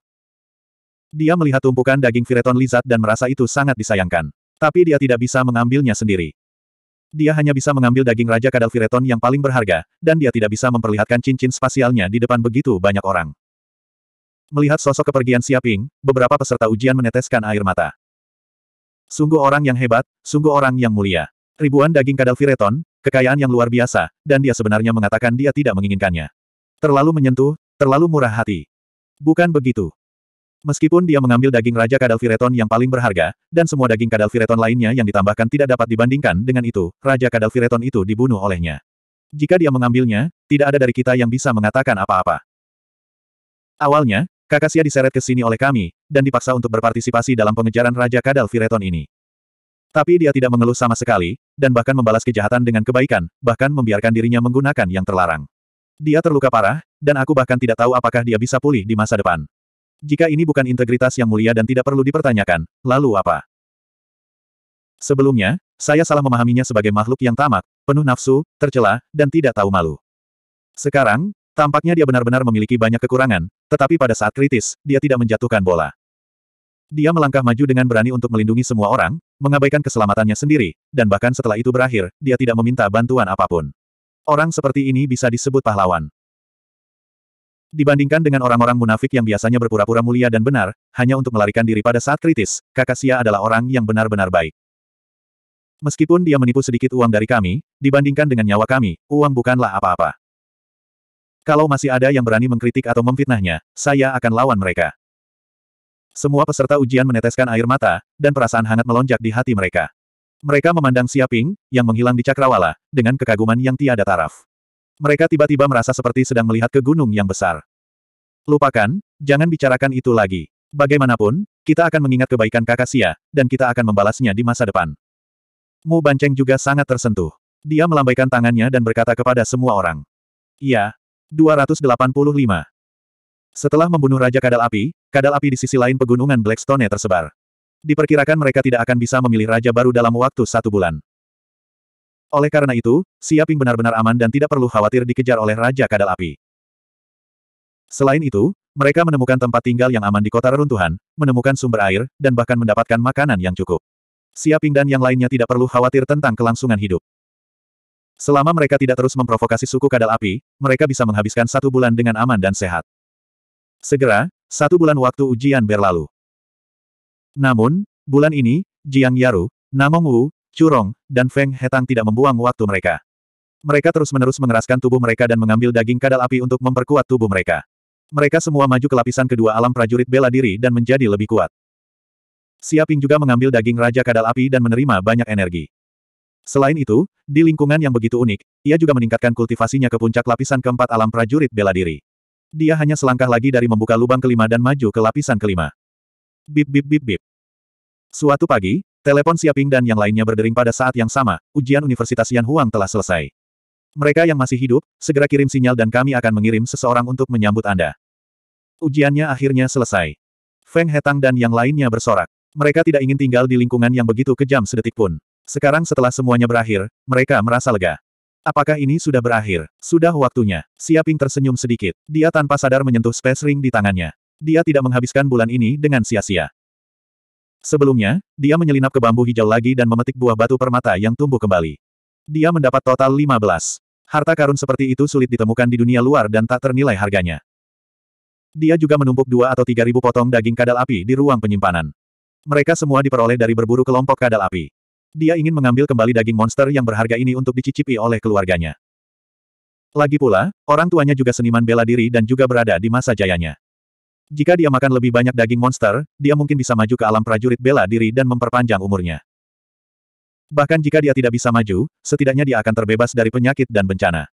Dia melihat tumpukan daging fireton lizard dan merasa itu sangat disayangkan. Tapi dia tidak bisa mengambilnya sendiri. Dia hanya bisa mengambil daging Raja Kadal Fireton yang paling berharga, dan dia tidak bisa memperlihatkan cincin spasialnya di depan begitu banyak orang. Melihat sosok kepergian Siaping, beberapa peserta ujian meneteskan air mata. Sungguh orang yang hebat, sungguh orang yang mulia. Ribuan daging Kadal Fireton, kekayaan yang luar biasa, dan dia sebenarnya mengatakan dia tidak menginginkannya. Terlalu menyentuh, terlalu murah hati. Bukan begitu. Meskipun dia mengambil daging Raja Kadalfireton yang paling berharga, dan semua daging Kadalfireton lainnya yang ditambahkan tidak dapat dibandingkan dengan itu, Raja Kadalfireton itu dibunuh olehnya. Jika dia mengambilnya, tidak ada dari kita yang bisa mengatakan apa-apa. Awalnya, Kakasia diseret ke sini oleh kami, dan dipaksa untuk berpartisipasi dalam pengejaran Raja Kadalfireton ini. Tapi dia tidak mengeluh sama sekali, dan bahkan membalas kejahatan dengan kebaikan, bahkan membiarkan dirinya menggunakan yang terlarang. Dia terluka parah, dan aku bahkan tidak tahu apakah dia bisa pulih di masa depan. Jika ini bukan integritas yang mulia dan tidak perlu dipertanyakan, lalu apa? Sebelumnya, saya salah memahaminya sebagai makhluk yang tamak, penuh nafsu, tercela, dan tidak tahu malu. Sekarang, tampaknya dia benar-benar memiliki banyak kekurangan, tetapi pada saat kritis, dia tidak menjatuhkan bola. Dia melangkah maju dengan berani untuk melindungi semua orang, mengabaikan keselamatannya sendiri, dan bahkan setelah itu berakhir, dia tidak meminta bantuan apapun. Orang seperti ini bisa disebut pahlawan. Dibandingkan dengan orang-orang munafik yang biasanya berpura-pura mulia dan benar, hanya untuk melarikan diri pada saat kritis, kakak Sia adalah orang yang benar-benar baik. Meskipun dia menipu sedikit uang dari kami, dibandingkan dengan nyawa kami, uang bukanlah apa-apa. Kalau masih ada yang berani mengkritik atau memfitnahnya, saya akan lawan mereka. Semua peserta ujian meneteskan air mata, dan perasaan hangat melonjak di hati mereka. Mereka memandang Siaping, yang menghilang di cakrawala, dengan kekaguman yang tiada taraf mereka tiba-tiba merasa seperti sedang melihat ke gunung yang besar. Lupakan, jangan bicarakan itu lagi. Bagaimanapun, kita akan mengingat kebaikan kakak Sia, dan kita akan membalasnya di masa depan. Mu Banceng juga sangat tersentuh. Dia melambaikan tangannya dan berkata kepada semua orang. Iya. 285. Setelah membunuh Raja Kadal Api, kadal api di sisi lain pegunungan Blackstone tersebar. Diperkirakan mereka tidak akan bisa memilih raja baru dalam waktu satu bulan. Oleh karena itu, Siaping benar-benar aman dan tidak perlu khawatir dikejar oleh Raja Kadal Api. Selain itu, mereka menemukan tempat tinggal yang aman di kota reruntuhan, menemukan sumber air, dan bahkan mendapatkan makanan yang cukup. Siaping dan yang lainnya tidak perlu khawatir tentang kelangsungan hidup. Selama mereka tidak terus memprovokasi suku kadal api, mereka bisa menghabiskan satu bulan dengan aman dan sehat. Segera, satu bulan waktu ujian berlalu. Namun, bulan ini, Jiang Yaru, Namong Wu, Curong, dan Feng Hetang tidak membuang waktu mereka. Mereka terus-menerus mengeraskan tubuh mereka dan mengambil daging kadal api untuk memperkuat tubuh mereka. Mereka semua maju ke lapisan kedua alam prajurit bela diri dan menjadi lebih kuat. Siaping juga mengambil daging Raja Kadal Api dan menerima banyak energi. Selain itu, di lingkungan yang begitu unik, ia juga meningkatkan kultivasinya ke puncak lapisan keempat alam prajurit bela diri. Dia hanya selangkah lagi dari membuka lubang kelima dan maju ke lapisan kelima. Bip bip bip bip. Suatu pagi, Telepon Siaping dan yang lainnya berdering pada saat yang sama, ujian Universitas Yan Huang telah selesai. Mereka yang masih hidup, segera kirim sinyal dan kami akan mengirim seseorang untuk menyambut Anda. Ujiannya akhirnya selesai. Feng Hetang dan yang lainnya bersorak. Mereka tidak ingin tinggal di lingkungan yang begitu kejam sedetik pun. Sekarang setelah semuanya berakhir, mereka merasa lega. Apakah ini sudah berakhir? Sudah waktunya. Siaping tersenyum sedikit. Dia tanpa sadar menyentuh space ring di tangannya. Dia tidak menghabiskan bulan ini dengan sia-sia. Sebelumnya, dia menyelinap ke bambu hijau lagi dan memetik buah batu permata yang tumbuh kembali. Dia mendapat total 15. Harta karun seperti itu sulit ditemukan di dunia luar dan tak ternilai harganya. Dia juga menumpuk dua atau tiga ribu potong daging kadal api di ruang penyimpanan. Mereka semua diperoleh dari berburu kelompok kadal api. Dia ingin mengambil kembali daging monster yang berharga ini untuk dicicipi oleh keluarganya. Lagi pula, orang tuanya juga seniman bela diri dan juga berada di masa jayanya. Jika dia makan lebih banyak daging monster, dia mungkin bisa maju ke alam prajurit bela diri dan memperpanjang umurnya. Bahkan jika dia tidak bisa maju, setidaknya dia akan terbebas dari penyakit dan bencana.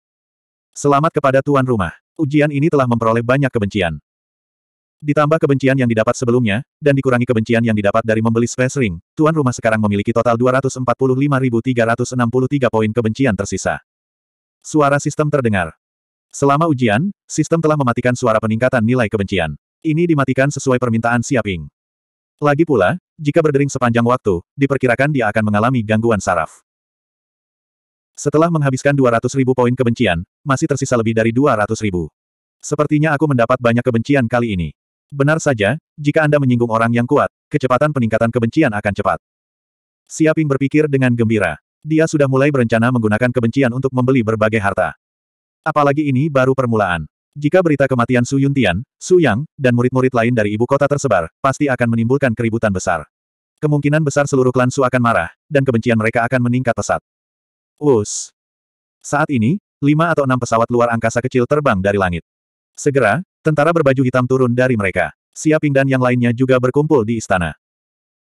Selamat kepada tuan rumah. Ujian ini telah memperoleh banyak kebencian. Ditambah kebencian yang didapat sebelumnya, dan dikurangi kebencian yang didapat dari membeli space ring, tuan rumah sekarang memiliki total 245.363 poin kebencian tersisa. Suara sistem terdengar. Selama ujian, sistem telah mematikan suara peningkatan nilai kebencian. Ini dimatikan sesuai permintaan Siaping. Lagi pula, jika berdering sepanjang waktu, diperkirakan dia akan mengalami gangguan saraf. Setelah menghabiskan 200 ribu poin kebencian, masih tersisa lebih dari 200 ribu. Sepertinya aku mendapat banyak kebencian kali ini. Benar saja, jika Anda menyinggung orang yang kuat, kecepatan peningkatan kebencian akan cepat. Siaping berpikir dengan gembira. Dia sudah mulai berencana menggunakan kebencian untuk membeli berbagai harta. Apalagi ini baru permulaan. Jika berita kematian Su Yuntian, Su Yang, dan murid-murid lain dari ibu kota tersebar, pasti akan menimbulkan keributan besar. Kemungkinan besar seluruh klan Su akan marah, dan kebencian mereka akan meningkat pesat. Us. Saat ini, lima atau enam pesawat luar angkasa kecil terbang dari langit. Segera, tentara berbaju hitam turun dari mereka. Siaping dan yang lainnya juga berkumpul di istana.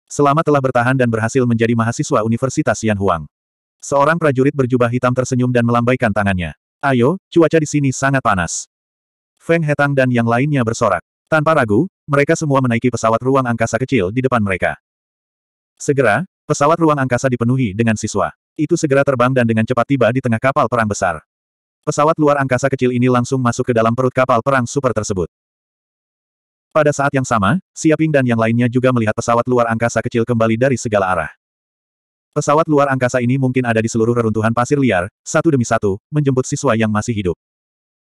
Selama telah bertahan dan berhasil menjadi mahasiswa Universitas Yanhuang. Seorang prajurit berjubah hitam tersenyum dan melambaikan tangannya. Ayo, cuaca di sini sangat panas. Feng Hetang dan yang lainnya bersorak. Tanpa ragu, mereka semua menaiki pesawat ruang angkasa kecil di depan mereka. Segera, pesawat ruang angkasa dipenuhi dengan siswa. Itu segera terbang dan dengan cepat tiba di tengah kapal perang besar. Pesawat luar angkasa kecil ini langsung masuk ke dalam perut kapal perang super tersebut. Pada saat yang sama, Siaping dan yang lainnya juga melihat pesawat luar angkasa kecil kembali dari segala arah. Pesawat luar angkasa ini mungkin ada di seluruh reruntuhan pasir liar, satu demi satu, menjemput siswa yang masih hidup.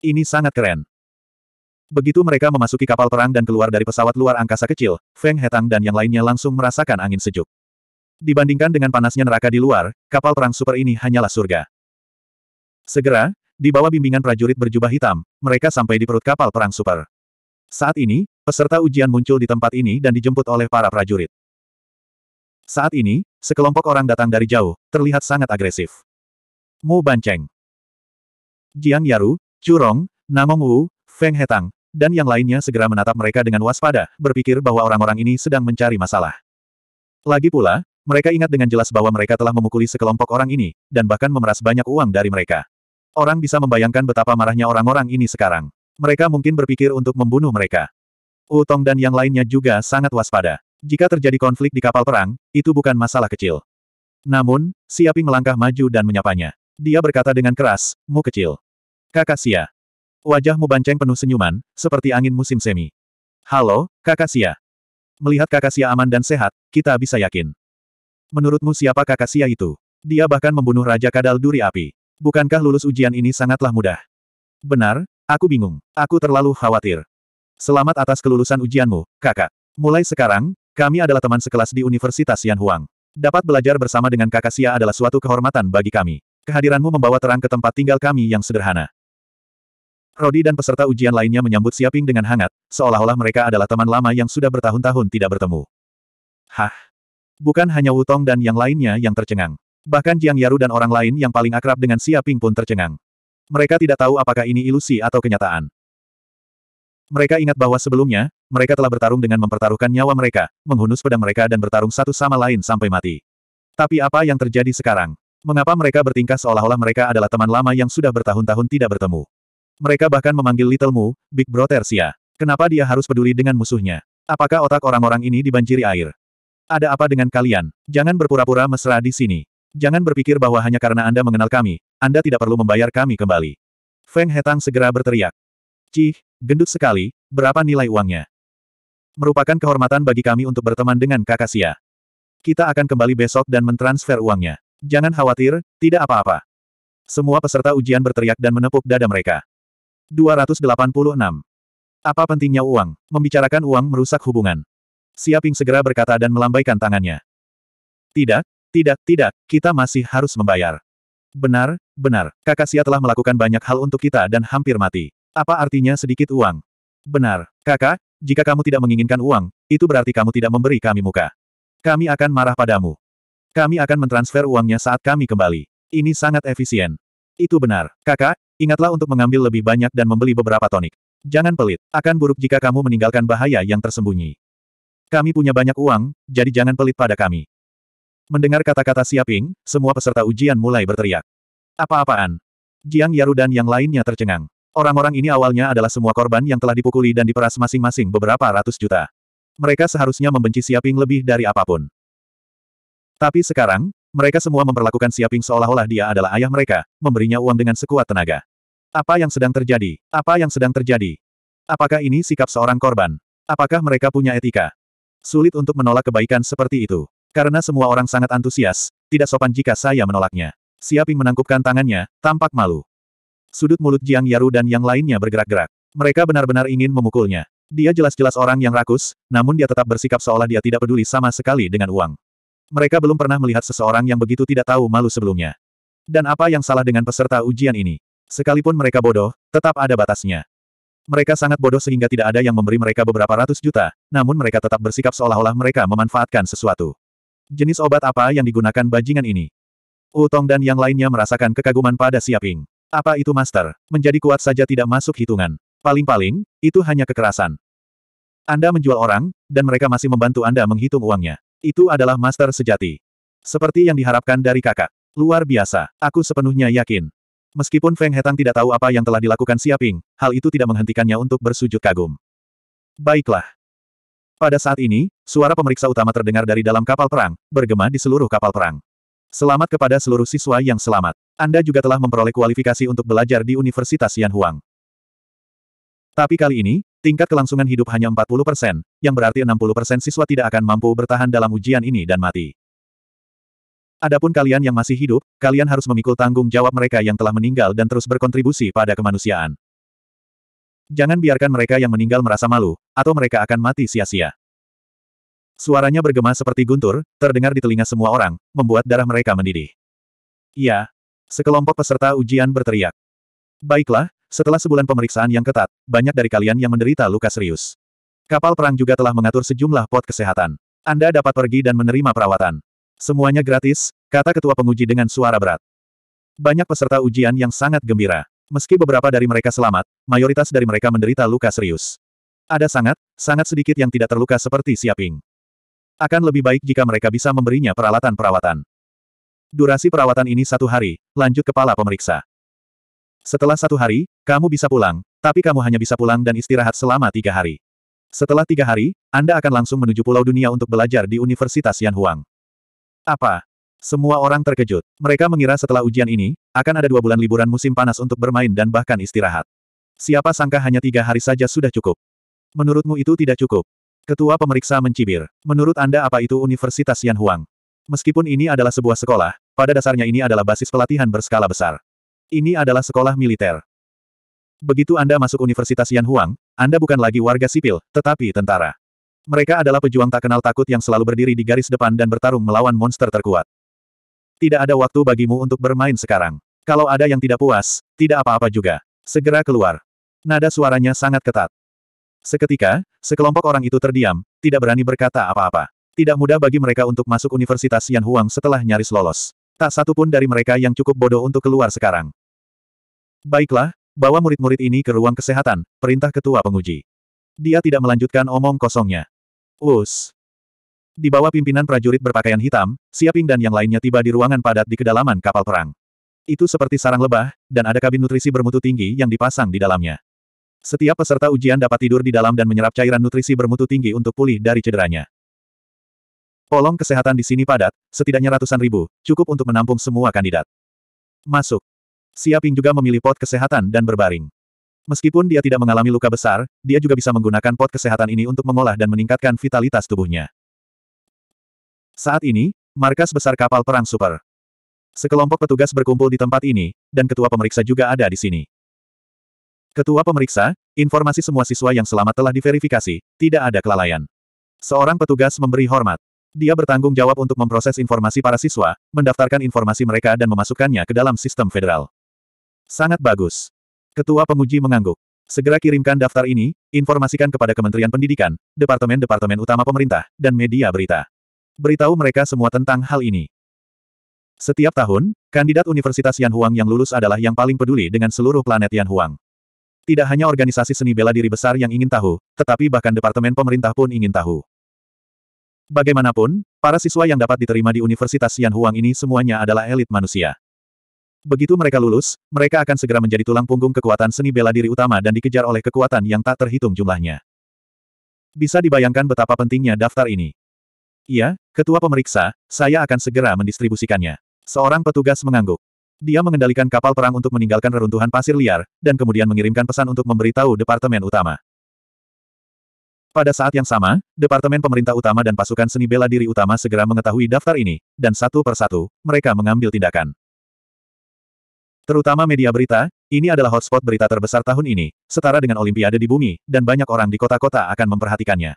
Ini sangat keren. Begitu mereka memasuki kapal perang dan keluar dari pesawat luar angkasa kecil, Feng Hetang dan yang lainnya langsung merasakan angin sejuk. Dibandingkan dengan panasnya neraka di luar, kapal perang super ini hanyalah surga. Segera, di bawah bimbingan prajurit berjubah hitam, mereka sampai di perut kapal perang super. Saat ini, peserta ujian muncul di tempat ini dan dijemput oleh para prajurit. Saat ini, sekelompok orang datang dari jauh, terlihat sangat agresif. Mu Banceng. Jiang Yaru, Curong, Namong Wu, Feng Hetang, dan yang lainnya segera menatap mereka dengan waspada, berpikir bahwa orang-orang ini sedang mencari masalah. Lagi pula, mereka ingat dengan jelas bahwa mereka telah memukuli sekelompok orang ini, dan bahkan memeras banyak uang dari mereka. Orang bisa membayangkan betapa marahnya orang-orang ini sekarang. Mereka mungkin berpikir untuk membunuh mereka. Utong dan yang lainnya juga sangat waspada. Jika terjadi konflik di kapal perang, itu bukan masalah kecil. Namun, Siaping melangkah maju dan menyapanya. Dia berkata dengan keras, mu kecil. Kakak Sia, Wajahmu banceng penuh senyuman, seperti angin musim semi. Halo, Kakasia. Melihat Kakasia aman dan sehat, kita bisa yakin. Menurutmu siapa Kakasia itu? Dia bahkan membunuh Raja Kadal Duri Api. Bukankah lulus ujian ini sangatlah mudah? Benar, aku bingung. Aku terlalu khawatir. Selamat atas kelulusan ujianmu, kakak. Mulai sekarang, kami adalah teman sekelas di Universitas Yanhuang. Dapat belajar bersama dengan kakak Sia adalah suatu kehormatan bagi kami. Kehadiranmu membawa terang ke tempat tinggal kami yang sederhana. Rodi dan peserta ujian lainnya menyambut Siaping dengan hangat, seolah-olah mereka adalah teman lama yang sudah bertahun-tahun tidak bertemu. Hah? Bukan hanya Wutong dan yang lainnya yang tercengang. Bahkan Jiang Yaru dan orang lain yang paling akrab dengan Siaping pun tercengang. Mereka tidak tahu apakah ini ilusi atau kenyataan. Mereka ingat bahwa sebelumnya, mereka telah bertarung dengan mempertaruhkan nyawa mereka, menghunus pedang mereka dan bertarung satu sama lain sampai mati. Tapi apa yang terjadi sekarang? Mengapa mereka bertingkah seolah-olah mereka adalah teman lama yang sudah bertahun-tahun tidak bertemu? Mereka bahkan memanggil Little Mu, Big Brother Sia. Kenapa dia harus peduli dengan musuhnya? Apakah otak orang-orang ini dibanjiri air? Ada apa dengan kalian? Jangan berpura-pura mesra di sini. Jangan berpikir bahwa hanya karena Anda mengenal kami, Anda tidak perlu membayar kami kembali. Feng Hetang segera berteriak. Cih, gendut sekali, berapa nilai uangnya? Merupakan kehormatan bagi kami untuk berteman dengan kakak Sia. Kita akan kembali besok dan mentransfer uangnya. Jangan khawatir, tidak apa-apa. Semua peserta ujian berteriak dan menepuk dada mereka. 286. Apa pentingnya uang? Membicarakan uang merusak hubungan. Siaping segera berkata dan melambaikan tangannya. Tidak, tidak, tidak, kita masih harus membayar. Benar, benar, kakak Sia telah melakukan banyak hal untuk kita dan hampir mati. Apa artinya sedikit uang? Benar, kakak, jika kamu tidak menginginkan uang, itu berarti kamu tidak memberi kami muka. Kami akan marah padamu. Kami akan mentransfer uangnya saat kami kembali. Ini sangat efisien. Itu benar. Kakak, ingatlah untuk mengambil lebih banyak dan membeli beberapa tonik. Jangan pelit. Akan buruk jika kamu meninggalkan bahaya yang tersembunyi. Kami punya banyak uang, jadi jangan pelit pada kami. Mendengar kata-kata Siaping, semua peserta ujian mulai berteriak. Apa-apaan? Jiang Yaru dan yang lainnya tercengang. Orang-orang ini awalnya adalah semua korban yang telah dipukuli dan diperas masing-masing beberapa ratus juta. Mereka seharusnya membenci Siaping lebih dari apapun. Tapi sekarang, mereka semua memperlakukan Siaping seolah-olah dia adalah ayah mereka, memberinya uang dengan sekuat tenaga. Apa yang sedang terjadi? Apa yang sedang terjadi? Apakah ini sikap seorang korban? Apakah mereka punya etika? Sulit untuk menolak kebaikan seperti itu. Karena semua orang sangat antusias, tidak sopan jika saya menolaknya. Siaping menangkupkan tangannya, tampak malu. Sudut mulut Jiang Yaru dan yang lainnya bergerak-gerak. Mereka benar-benar ingin memukulnya. Dia jelas-jelas orang yang rakus, namun dia tetap bersikap seolah dia tidak peduli sama sekali dengan uang. Mereka belum pernah melihat seseorang yang begitu tidak tahu malu sebelumnya. Dan apa yang salah dengan peserta ujian ini? Sekalipun mereka bodoh, tetap ada batasnya. Mereka sangat bodoh sehingga tidak ada yang memberi mereka beberapa ratus juta, namun mereka tetap bersikap seolah-olah mereka memanfaatkan sesuatu. Jenis obat apa yang digunakan bajingan ini? Utong dan yang lainnya merasakan kekaguman pada Siaping. Apa itu master? Menjadi kuat saja tidak masuk hitungan. Paling-paling, itu hanya kekerasan. Anda menjual orang, dan mereka masih membantu Anda menghitung uangnya. Itu adalah master sejati. Seperti yang diharapkan dari kakak. Luar biasa, aku sepenuhnya yakin. Meskipun Feng Hetang tidak tahu apa yang telah dilakukan Siaping, hal itu tidak menghentikannya untuk bersujud kagum. Baiklah. Pada saat ini, suara pemeriksa utama terdengar dari dalam kapal perang, bergema di seluruh kapal perang. Selamat kepada seluruh siswa yang selamat. Anda juga telah memperoleh kualifikasi untuk belajar di Universitas Yanhuang. Tapi kali ini, Tingkat kelangsungan hidup hanya 40%, yang berarti 60% siswa tidak akan mampu bertahan dalam ujian ini dan mati. Adapun kalian yang masih hidup, kalian harus memikul tanggung jawab mereka yang telah meninggal dan terus berkontribusi pada kemanusiaan. Jangan biarkan mereka yang meninggal merasa malu, atau mereka akan mati sia-sia. Suaranya bergema seperti guntur, terdengar di telinga semua orang, membuat darah mereka mendidih. Iya. Sekelompok peserta ujian berteriak. Baiklah, setelah sebulan pemeriksaan yang ketat, banyak dari kalian yang menderita luka serius. Kapal perang juga telah mengatur sejumlah pot kesehatan. Anda dapat pergi dan menerima perawatan. Semuanya gratis, kata ketua penguji dengan suara berat. Banyak peserta ujian yang sangat gembira. Meski beberapa dari mereka selamat, mayoritas dari mereka menderita luka serius. Ada sangat, sangat sedikit yang tidak terluka seperti Siaping. Akan lebih baik jika mereka bisa memberinya peralatan perawatan. Durasi perawatan ini satu hari, lanjut kepala pemeriksa. Setelah satu hari, kamu bisa pulang, tapi kamu hanya bisa pulang dan istirahat selama tiga hari. Setelah tiga hari, Anda akan langsung menuju Pulau Dunia untuk belajar di Universitas Yanhuang. Apa? Semua orang terkejut. Mereka mengira setelah ujian ini, akan ada dua bulan liburan musim panas untuk bermain dan bahkan istirahat. Siapa sangka hanya tiga hari saja sudah cukup. Menurutmu itu tidak cukup? Ketua pemeriksa mencibir. Menurut Anda apa itu Universitas Yanhuang? Meskipun ini adalah sebuah sekolah, pada dasarnya ini adalah basis pelatihan berskala besar. Ini adalah sekolah militer. Begitu Anda masuk Universitas Yanhuang, Anda bukan lagi warga sipil, tetapi tentara. Mereka adalah pejuang tak kenal takut yang selalu berdiri di garis depan dan bertarung melawan monster terkuat. Tidak ada waktu bagimu untuk bermain sekarang. Kalau ada yang tidak puas, tidak apa-apa juga. Segera keluar. Nada suaranya sangat ketat. Seketika, sekelompok orang itu terdiam, tidak berani berkata apa-apa. Tidak mudah bagi mereka untuk masuk Universitas Yanhuang setelah nyaris lolos. Tak satu pun dari mereka yang cukup bodoh untuk keluar sekarang. Baiklah, bawa murid-murid ini ke ruang kesehatan, perintah ketua penguji. Dia tidak melanjutkan omong kosongnya. Us. Di bawah pimpinan prajurit berpakaian hitam, Siaping dan yang lainnya tiba di ruangan padat di kedalaman kapal perang. Itu seperti sarang lebah, dan ada kabin nutrisi bermutu tinggi yang dipasang di dalamnya. Setiap peserta ujian dapat tidur di dalam dan menyerap cairan nutrisi bermutu tinggi untuk pulih dari cederanya. Polong kesehatan di sini padat, setidaknya ratusan ribu, cukup untuk menampung semua kandidat. Masuk. Siaping juga memilih pot kesehatan dan berbaring. Meskipun dia tidak mengalami luka besar, dia juga bisa menggunakan pot kesehatan ini untuk mengolah dan meningkatkan vitalitas tubuhnya. Saat ini, markas besar kapal perang super. Sekelompok petugas berkumpul di tempat ini, dan ketua pemeriksa juga ada di sini. Ketua pemeriksa, informasi semua siswa yang selamat telah diverifikasi, tidak ada kelalaian. Seorang petugas memberi hormat. Dia bertanggung jawab untuk memproses informasi para siswa, mendaftarkan informasi mereka dan memasukkannya ke dalam sistem federal. Sangat bagus. Ketua penguji mengangguk. Segera kirimkan daftar ini, informasikan kepada Kementerian Pendidikan, Departemen-Departemen Utama Pemerintah, dan Media Berita. Beritahu mereka semua tentang hal ini. Setiap tahun, kandidat Universitas Yanhuang yang lulus adalah yang paling peduli dengan seluruh planet Yanhuang. Tidak hanya organisasi seni bela diri besar yang ingin tahu, tetapi bahkan departemen pemerintah pun ingin tahu. Bagaimanapun, para siswa yang dapat diterima di Universitas Yanhuang ini semuanya adalah elit manusia. Begitu mereka lulus, mereka akan segera menjadi tulang punggung kekuatan seni bela diri utama dan dikejar oleh kekuatan yang tak terhitung jumlahnya. Bisa dibayangkan betapa pentingnya daftar ini. Iya, ketua pemeriksa, saya akan segera mendistribusikannya. Seorang petugas mengangguk. Dia mengendalikan kapal perang untuk meninggalkan reruntuhan pasir liar, dan kemudian mengirimkan pesan untuk memberitahu Departemen Utama. Pada saat yang sama, Departemen Pemerintah Utama dan pasukan seni bela diri utama segera mengetahui daftar ini, dan satu persatu, mereka mengambil tindakan. Terutama media berita, ini adalah hotspot berita terbesar tahun ini, setara dengan Olimpiade di bumi, dan banyak orang di kota-kota akan memperhatikannya.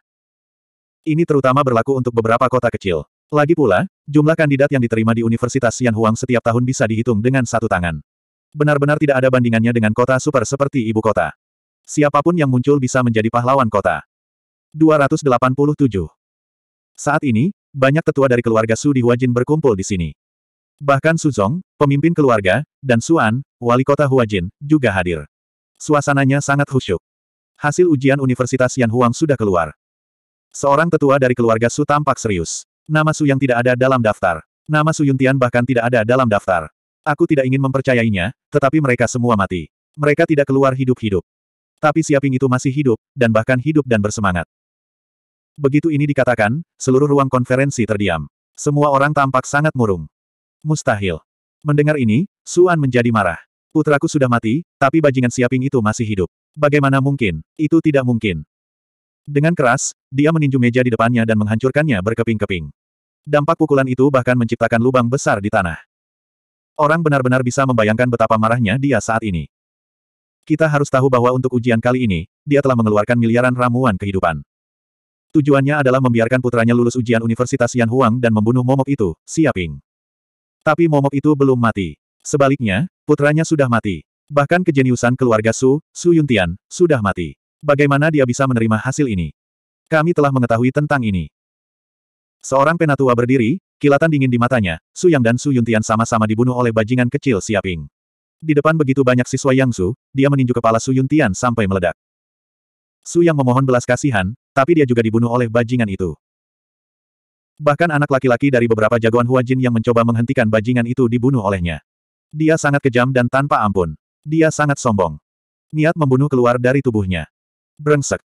Ini terutama berlaku untuk beberapa kota kecil. Lagi pula, jumlah kandidat yang diterima di Universitas Xianhuang setiap tahun bisa dihitung dengan satu tangan. Benar-benar tidak ada bandingannya dengan kota super seperti ibu kota. Siapapun yang muncul bisa menjadi pahlawan kota. 287. Saat ini, banyak tetua dari keluarga Su di Huajin berkumpul di sini. Bahkan Su Zong, pemimpin keluarga, dan Suan, wali kota Huajin, juga hadir. Suasananya sangat khusyuk. Hasil ujian Universitas Yan Huang sudah keluar. Seorang tetua dari keluarga Su tampak serius. Nama Su yang tidak ada dalam daftar. Nama Su Yuntian bahkan tidak ada dalam daftar. Aku tidak ingin mempercayainya, tetapi mereka semua mati. Mereka tidak keluar hidup-hidup. Tapi Siaping itu masih hidup, dan bahkan hidup dan bersemangat. Begitu ini dikatakan, seluruh ruang konferensi terdiam. Semua orang tampak sangat murung. Mustahil. Mendengar ini, Suan menjadi marah. Putraku sudah mati, tapi bajingan siaping itu masih hidup. Bagaimana mungkin? Itu tidak mungkin. Dengan keras, dia meninju meja di depannya dan menghancurkannya berkeping-keping. Dampak pukulan itu bahkan menciptakan lubang besar di tanah. Orang benar-benar bisa membayangkan betapa marahnya dia saat ini. Kita harus tahu bahwa untuk ujian kali ini, dia telah mengeluarkan miliaran ramuan kehidupan. Tujuannya adalah membiarkan putranya lulus ujian Universitas Yan Huang dan membunuh momok itu, Siaping. Tapi momok itu belum mati. Sebaliknya, putranya sudah mati. Bahkan kejeniusan keluarga Su, Su Yuntian, sudah mati. Bagaimana dia bisa menerima hasil ini? Kami telah mengetahui tentang ini. Seorang penatua berdiri, kilatan dingin di matanya, Su Yang dan Su Yuntian sama-sama dibunuh oleh bajingan kecil Siaping. Di depan begitu banyak siswa Yang Su, dia meninju kepala Su Yuntian sampai meledak. Su Yang memohon belas kasihan, tapi dia juga dibunuh oleh bajingan itu. Bahkan anak laki-laki dari beberapa jagoan Hua Jin yang mencoba menghentikan bajingan itu dibunuh olehnya. Dia sangat kejam dan tanpa ampun. Dia sangat sombong. Niat membunuh keluar dari tubuhnya. Brengsek.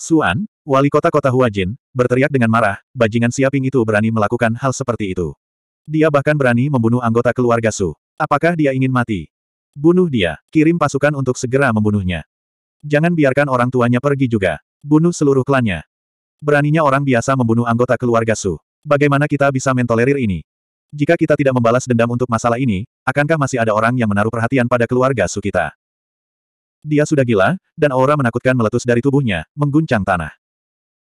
Suan, wali kota-kota Hua Jin, berteriak dengan marah, bajingan siaping itu berani melakukan hal seperti itu. Dia bahkan berani membunuh anggota keluarga Su. Apakah dia ingin mati? Bunuh dia, kirim pasukan untuk segera membunuhnya. Jangan biarkan orang tuanya pergi juga. Bunuh seluruh klannya. Beraninya orang biasa membunuh anggota keluarga Su. Bagaimana kita bisa mentolerir ini? Jika kita tidak membalas dendam untuk masalah ini, akankah masih ada orang yang menaruh perhatian pada keluarga Su kita? Dia sudah gila, dan aura menakutkan meletus dari tubuhnya, mengguncang tanah.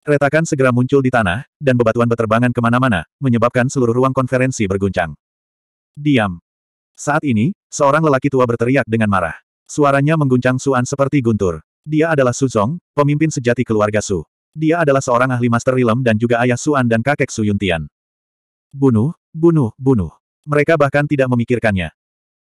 Retakan segera muncul di tanah, dan bebatuan berterbangan kemana-mana, menyebabkan seluruh ruang konferensi berguncang. Diam. Saat ini, seorang lelaki tua berteriak dengan marah. Suaranya mengguncang Suan seperti guntur. Dia adalah Su Zong, pemimpin sejati keluarga Su. Dia adalah seorang ahli master Rilem dan juga ayah Suan dan kakek Su Yuntian. Bunuh, bunuh, bunuh. Mereka bahkan tidak memikirkannya.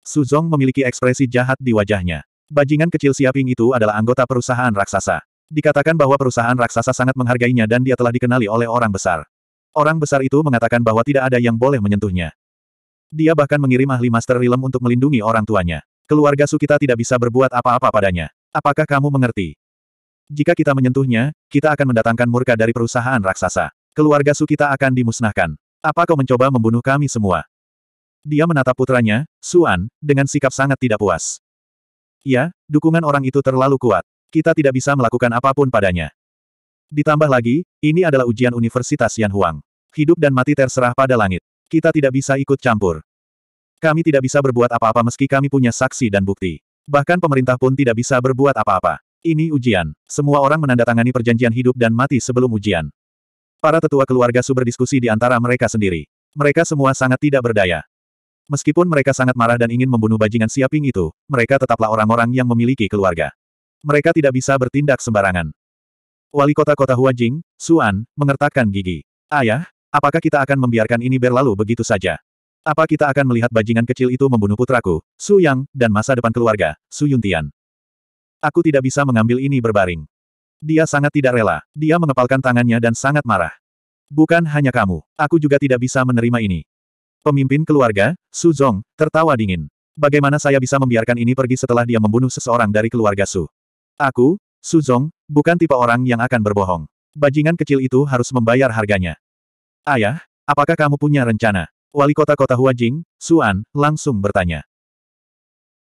Su Zong memiliki ekspresi jahat di wajahnya. Bajingan kecil Siaping itu adalah anggota perusahaan raksasa. Dikatakan bahwa perusahaan raksasa sangat menghargainya dan dia telah dikenali oleh orang besar. Orang besar itu mengatakan bahwa tidak ada yang boleh menyentuhnya. Dia bahkan mengirim ahli master Rilem untuk melindungi orang tuanya. Keluarga Su kita tidak bisa berbuat apa-apa padanya. Apakah kamu mengerti? Jika kita menyentuhnya, kita akan mendatangkan murka dari perusahaan raksasa. Keluarga Su kita akan dimusnahkan. Apa kau mencoba membunuh kami semua? Dia menatap putranya, Suan, dengan sikap sangat tidak puas. Ya, dukungan orang itu terlalu kuat. Kita tidak bisa melakukan apapun padanya. Ditambah lagi, ini adalah ujian Universitas Yan Huang. Hidup dan mati terserah pada langit. Kita tidak bisa ikut campur. Kami tidak bisa berbuat apa-apa meski kami punya saksi dan bukti. Bahkan pemerintah pun tidak bisa berbuat apa-apa. Ini ujian. Semua orang menandatangani perjanjian hidup dan mati sebelum ujian. Para tetua keluarga Su berdiskusi di antara mereka sendiri. Mereka semua sangat tidak berdaya. Meskipun mereka sangat marah dan ingin membunuh bajingan siaping itu, mereka tetaplah orang-orang yang memiliki keluarga. Mereka tidak bisa bertindak sembarangan. Wali kota kota Huajing, Suan, mengertakkan gigi. Ayah, apakah kita akan membiarkan ini berlalu begitu saja? Apa kita akan melihat bajingan kecil itu membunuh putraku, Su Yang, dan masa depan keluarga, Su Yuntian? Aku tidak bisa mengambil ini berbaring. Dia sangat tidak rela. Dia mengepalkan tangannya dan sangat marah. Bukan hanya kamu. Aku juga tidak bisa menerima ini. Pemimpin keluarga, Su Zong, tertawa dingin. Bagaimana saya bisa membiarkan ini pergi setelah dia membunuh seseorang dari keluarga Su? Aku, Su Zong, bukan tipe orang yang akan berbohong. Bajingan kecil itu harus membayar harganya. Ayah, apakah kamu punya rencana? Wali kota kota Huajing, Suan, langsung bertanya.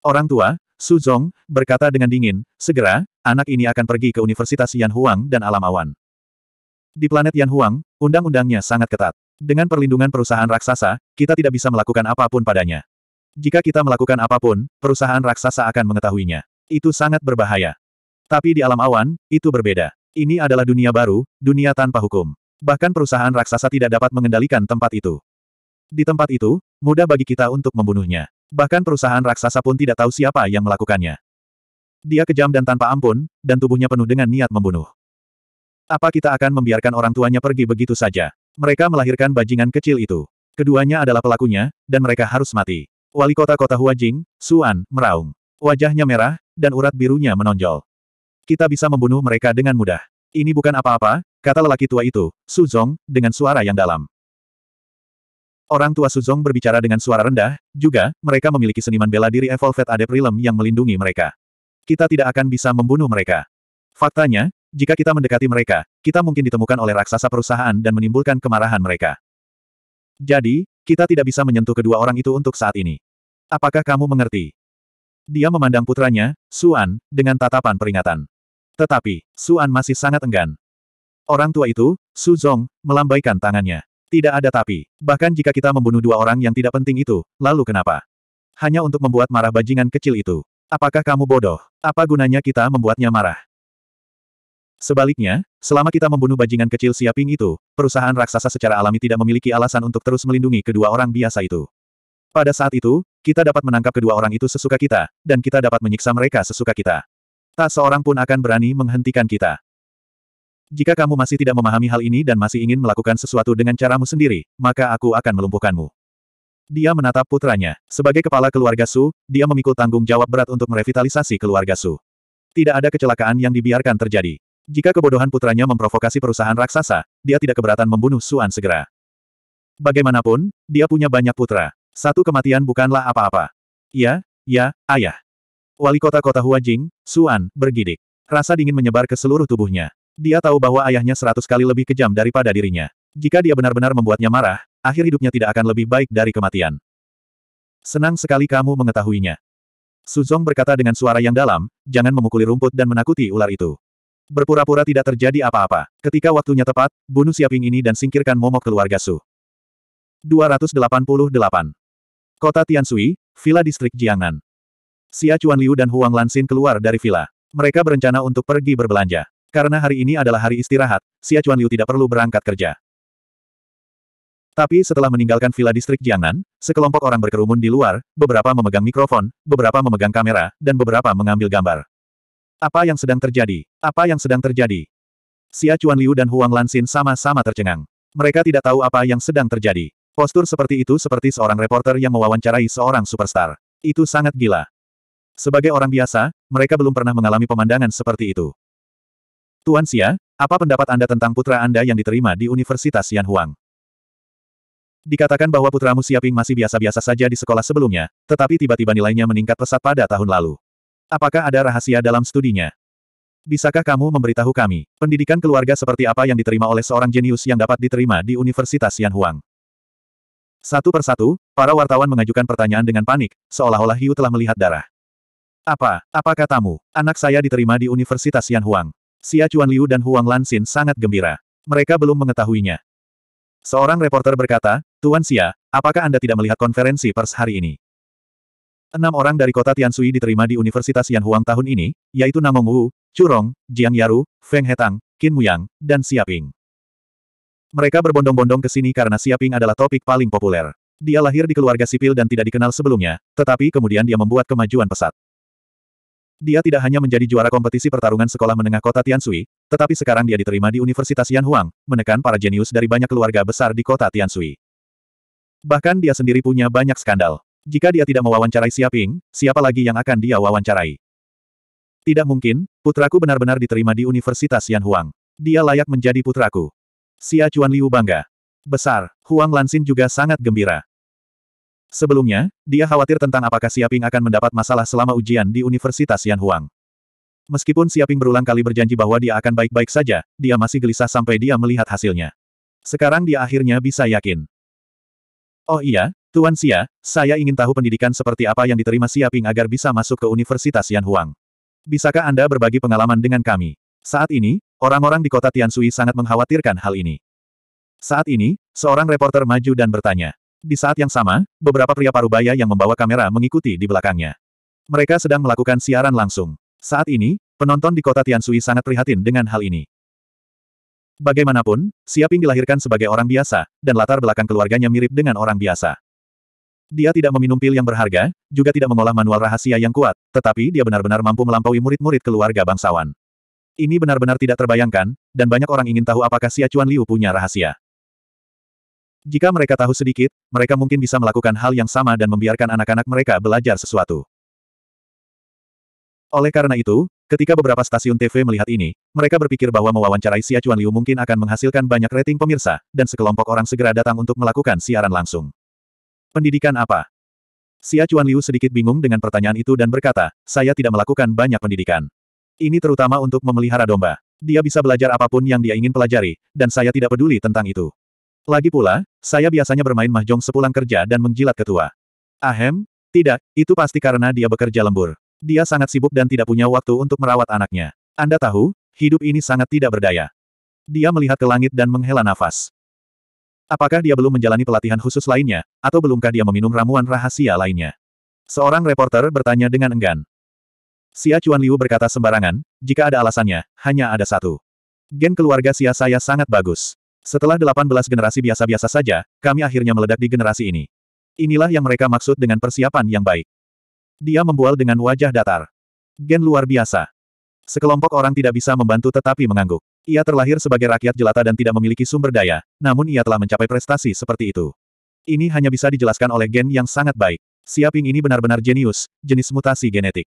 Orang tua, Su Zong, berkata dengan dingin, segera, anak ini akan pergi ke Universitas Yan Huang dan Alam Awan. Di planet Yan Huang, undang-undangnya sangat ketat. Dengan perlindungan perusahaan raksasa, kita tidak bisa melakukan apapun padanya. Jika kita melakukan apapun, perusahaan raksasa akan mengetahuinya. Itu sangat berbahaya. Tapi di alam awan, itu berbeda. Ini adalah dunia baru, dunia tanpa hukum. Bahkan perusahaan raksasa tidak dapat mengendalikan tempat itu. Di tempat itu, mudah bagi kita untuk membunuhnya. Bahkan perusahaan raksasa pun tidak tahu siapa yang melakukannya. Dia kejam dan tanpa ampun, dan tubuhnya penuh dengan niat membunuh. Apa kita akan membiarkan orang tuanya pergi begitu saja? Mereka melahirkan bajingan kecil itu. Keduanya adalah pelakunya, dan mereka harus mati. Wali kota kota Huajing, Suan, meraung. Wajahnya merah, dan urat birunya menonjol. Kita bisa membunuh mereka dengan mudah. Ini bukan apa-apa, kata lelaki tua itu, Su Zong, dengan suara yang dalam. Orang tua Suzong berbicara dengan suara rendah, juga, mereka memiliki seniman bela diri Evolved Adeprilem yang melindungi mereka. Kita tidak akan bisa membunuh mereka. Faktanya, jika kita mendekati mereka, kita mungkin ditemukan oleh raksasa perusahaan dan menimbulkan kemarahan mereka. Jadi, kita tidak bisa menyentuh kedua orang itu untuk saat ini. Apakah kamu mengerti? Dia memandang putranya, Suan, dengan tatapan peringatan. Tetapi, Suan masih sangat enggan. Orang tua itu, Su Zong, melambaikan tangannya. Tidak ada tapi. Bahkan jika kita membunuh dua orang yang tidak penting itu, lalu kenapa? Hanya untuk membuat marah bajingan kecil itu. Apakah kamu bodoh? Apa gunanya kita membuatnya marah? Sebaliknya, selama kita membunuh bajingan kecil Siaping itu, perusahaan raksasa secara alami tidak memiliki alasan untuk terus melindungi kedua orang biasa itu. Pada saat itu, kita dapat menangkap kedua orang itu sesuka kita, dan kita dapat menyiksa mereka sesuka kita. Tak seorang pun akan berani menghentikan kita. Jika kamu masih tidak memahami hal ini dan masih ingin melakukan sesuatu dengan caramu sendiri, maka aku akan melumpuhkanmu. Dia menatap putranya. Sebagai kepala keluarga Su, dia memikul tanggung jawab berat untuk merevitalisasi keluarga Su. Tidak ada kecelakaan yang dibiarkan terjadi. Jika kebodohan putranya memprovokasi perusahaan raksasa, dia tidak keberatan membunuh Suan segera. Bagaimanapun, dia punya banyak putra. Satu kematian bukanlah apa-apa. Ya, ya, ayah. Wali kota kota Huajing, Suan, bergidik. Rasa dingin menyebar ke seluruh tubuhnya. Dia tahu bahwa ayahnya seratus kali lebih kejam daripada dirinya. Jika dia benar-benar membuatnya marah, akhir hidupnya tidak akan lebih baik dari kematian. Senang sekali kamu mengetahuinya. Suzong berkata dengan suara yang dalam, jangan memukuli rumput dan menakuti ular itu. Berpura-pura tidak terjadi apa-apa. Ketika waktunya tepat, bunuh siaping ini dan singkirkan momok keluarga Su. 288. Kota Tiansui, Villa Distrik Jiangnan. Xia Chuan Liu dan Huang Lansin keluar dari villa. Mereka berencana untuk pergi berbelanja. Karena hari ini adalah hari istirahat, Xia Liu tidak perlu berangkat kerja. Tapi setelah meninggalkan villa distrik Jiangnan, sekelompok orang berkerumun di luar, beberapa memegang mikrofon, beberapa memegang kamera, dan beberapa mengambil gambar. Apa yang sedang terjadi? Apa yang sedang terjadi? Xia Liu dan Huang Lansin sama-sama tercengang. Mereka tidak tahu apa yang sedang terjadi. Postur seperti itu seperti seorang reporter yang mewawancarai seorang superstar. Itu sangat gila. Sebagai orang biasa, mereka belum pernah mengalami pemandangan seperti itu. Tuan Xia, apa pendapat Anda tentang putra Anda yang diterima di Universitas Yanhuang? Dikatakan bahwa putramu Siaping masih biasa-biasa saja di sekolah sebelumnya, tetapi tiba-tiba nilainya meningkat pesat pada tahun lalu. Apakah ada rahasia dalam studinya? Bisakah kamu memberitahu kami, pendidikan keluarga seperti apa yang diterima oleh seorang jenius yang dapat diterima di Universitas Yanhuang? Satu persatu, para wartawan mengajukan pertanyaan dengan panik, seolah-olah hiu telah melihat darah. Apa, Apakah tamu, anak saya diterima di Universitas Yanhuang? Xia Chuan Liu dan Huang Lansin sangat gembira. Mereka belum mengetahuinya. Seorang reporter berkata, Tuan Xia, apakah Anda tidak melihat konferensi pers hari ini? Enam orang dari kota Tiansui diterima di Universitas Yanhuang tahun ini, yaitu Namong Wu, Churong, Jiang Yaru, Feng Hetang, Qin Muyang, dan Xiaping. Mereka berbondong-bondong ke sini karena Xiaping adalah topik paling populer. Dia lahir di keluarga sipil dan tidak dikenal sebelumnya, tetapi kemudian dia membuat kemajuan pesat. Dia tidak hanya menjadi juara kompetisi pertarungan sekolah menengah kota Tiansui, tetapi sekarang dia diterima di Universitas Yanhuang, menekan para jenius dari banyak keluarga besar di kota Tiansui. Bahkan dia sendiri punya banyak skandal. Jika dia tidak mewawancarai Siaping, siapa lagi yang akan dia wawancarai? Tidak mungkin, putraku benar-benar diterima di Universitas Yanhuang. Dia layak menjadi putraku. Xia Chuan Liu bangga. Besar, Huang Lansin juga sangat gembira. Sebelumnya, dia khawatir tentang apakah Siaping akan mendapat masalah selama ujian di Universitas Yanhuang. Meskipun Siaping berulang kali berjanji bahwa dia akan baik-baik saja, dia masih gelisah sampai dia melihat hasilnya. Sekarang dia akhirnya bisa yakin. Oh iya, Tuan Xia, saya ingin tahu pendidikan seperti apa yang diterima Siaping agar bisa masuk ke Universitas Yanhuang. Bisakah Anda berbagi pengalaman dengan kami? Saat ini, orang-orang di kota Tiansui sangat mengkhawatirkan hal ini. Saat ini, seorang reporter maju dan bertanya. Di saat yang sama, beberapa pria parubaya yang membawa kamera mengikuti di belakangnya. Mereka sedang melakukan siaran langsung. Saat ini, penonton di kota Tiansui sangat prihatin dengan hal ini. Bagaimanapun, Siaping dilahirkan sebagai orang biasa, dan latar belakang keluarganya mirip dengan orang biasa. Dia tidak meminum pil yang berharga, juga tidak mengolah manual rahasia yang kuat, tetapi dia benar-benar mampu melampaui murid-murid keluarga bangsawan. Ini benar-benar tidak terbayangkan, dan banyak orang ingin tahu apakah Xia Chuan Liu punya rahasia. Jika mereka tahu sedikit, mereka mungkin bisa melakukan hal yang sama dan membiarkan anak-anak mereka belajar sesuatu. Oleh karena itu, ketika beberapa stasiun TV melihat ini, mereka berpikir bahwa mewawancarai Xia Chuan Liu mungkin akan menghasilkan banyak rating pemirsa, dan sekelompok orang segera datang untuk melakukan siaran langsung. Pendidikan apa? Xia Chuan Liu sedikit bingung dengan pertanyaan itu dan berkata, saya tidak melakukan banyak pendidikan. Ini terutama untuk memelihara domba. Dia bisa belajar apapun yang dia ingin pelajari, dan saya tidak peduli tentang itu. Lagi pula, saya biasanya bermain mahjong sepulang kerja dan menjilat ketua. Ahem, tidak, itu pasti karena dia bekerja lembur. Dia sangat sibuk dan tidak punya waktu untuk merawat anaknya. Anda tahu, hidup ini sangat tidak berdaya. Dia melihat ke langit dan menghela nafas. Apakah dia belum menjalani pelatihan khusus lainnya, atau belumkah dia meminum ramuan rahasia lainnya? Seorang reporter bertanya dengan enggan. Xia Chuan Liu berkata sembarangan, jika ada alasannya, hanya ada satu. Gen keluarga Xia saya sangat bagus. Setelah 18 generasi biasa-biasa saja, kami akhirnya meledak di generasi ini. Inilah yang mereka maksud dengan persiapan yang baik. Dia membual dengan wajah datar. Gen luar biasa. Sekelompok orang tidak bisa membantu tetapi mengangguk. Ia terlahir sebagai rakyat jelata dan tidak memiliki sumber daya, namun ia telah mencapai prestasi seperti itu. Ini hanya bisa dijelaskan oleh gen yang sangat baik. Siaping ini benar-benar jenius, jenis mutasi genetik.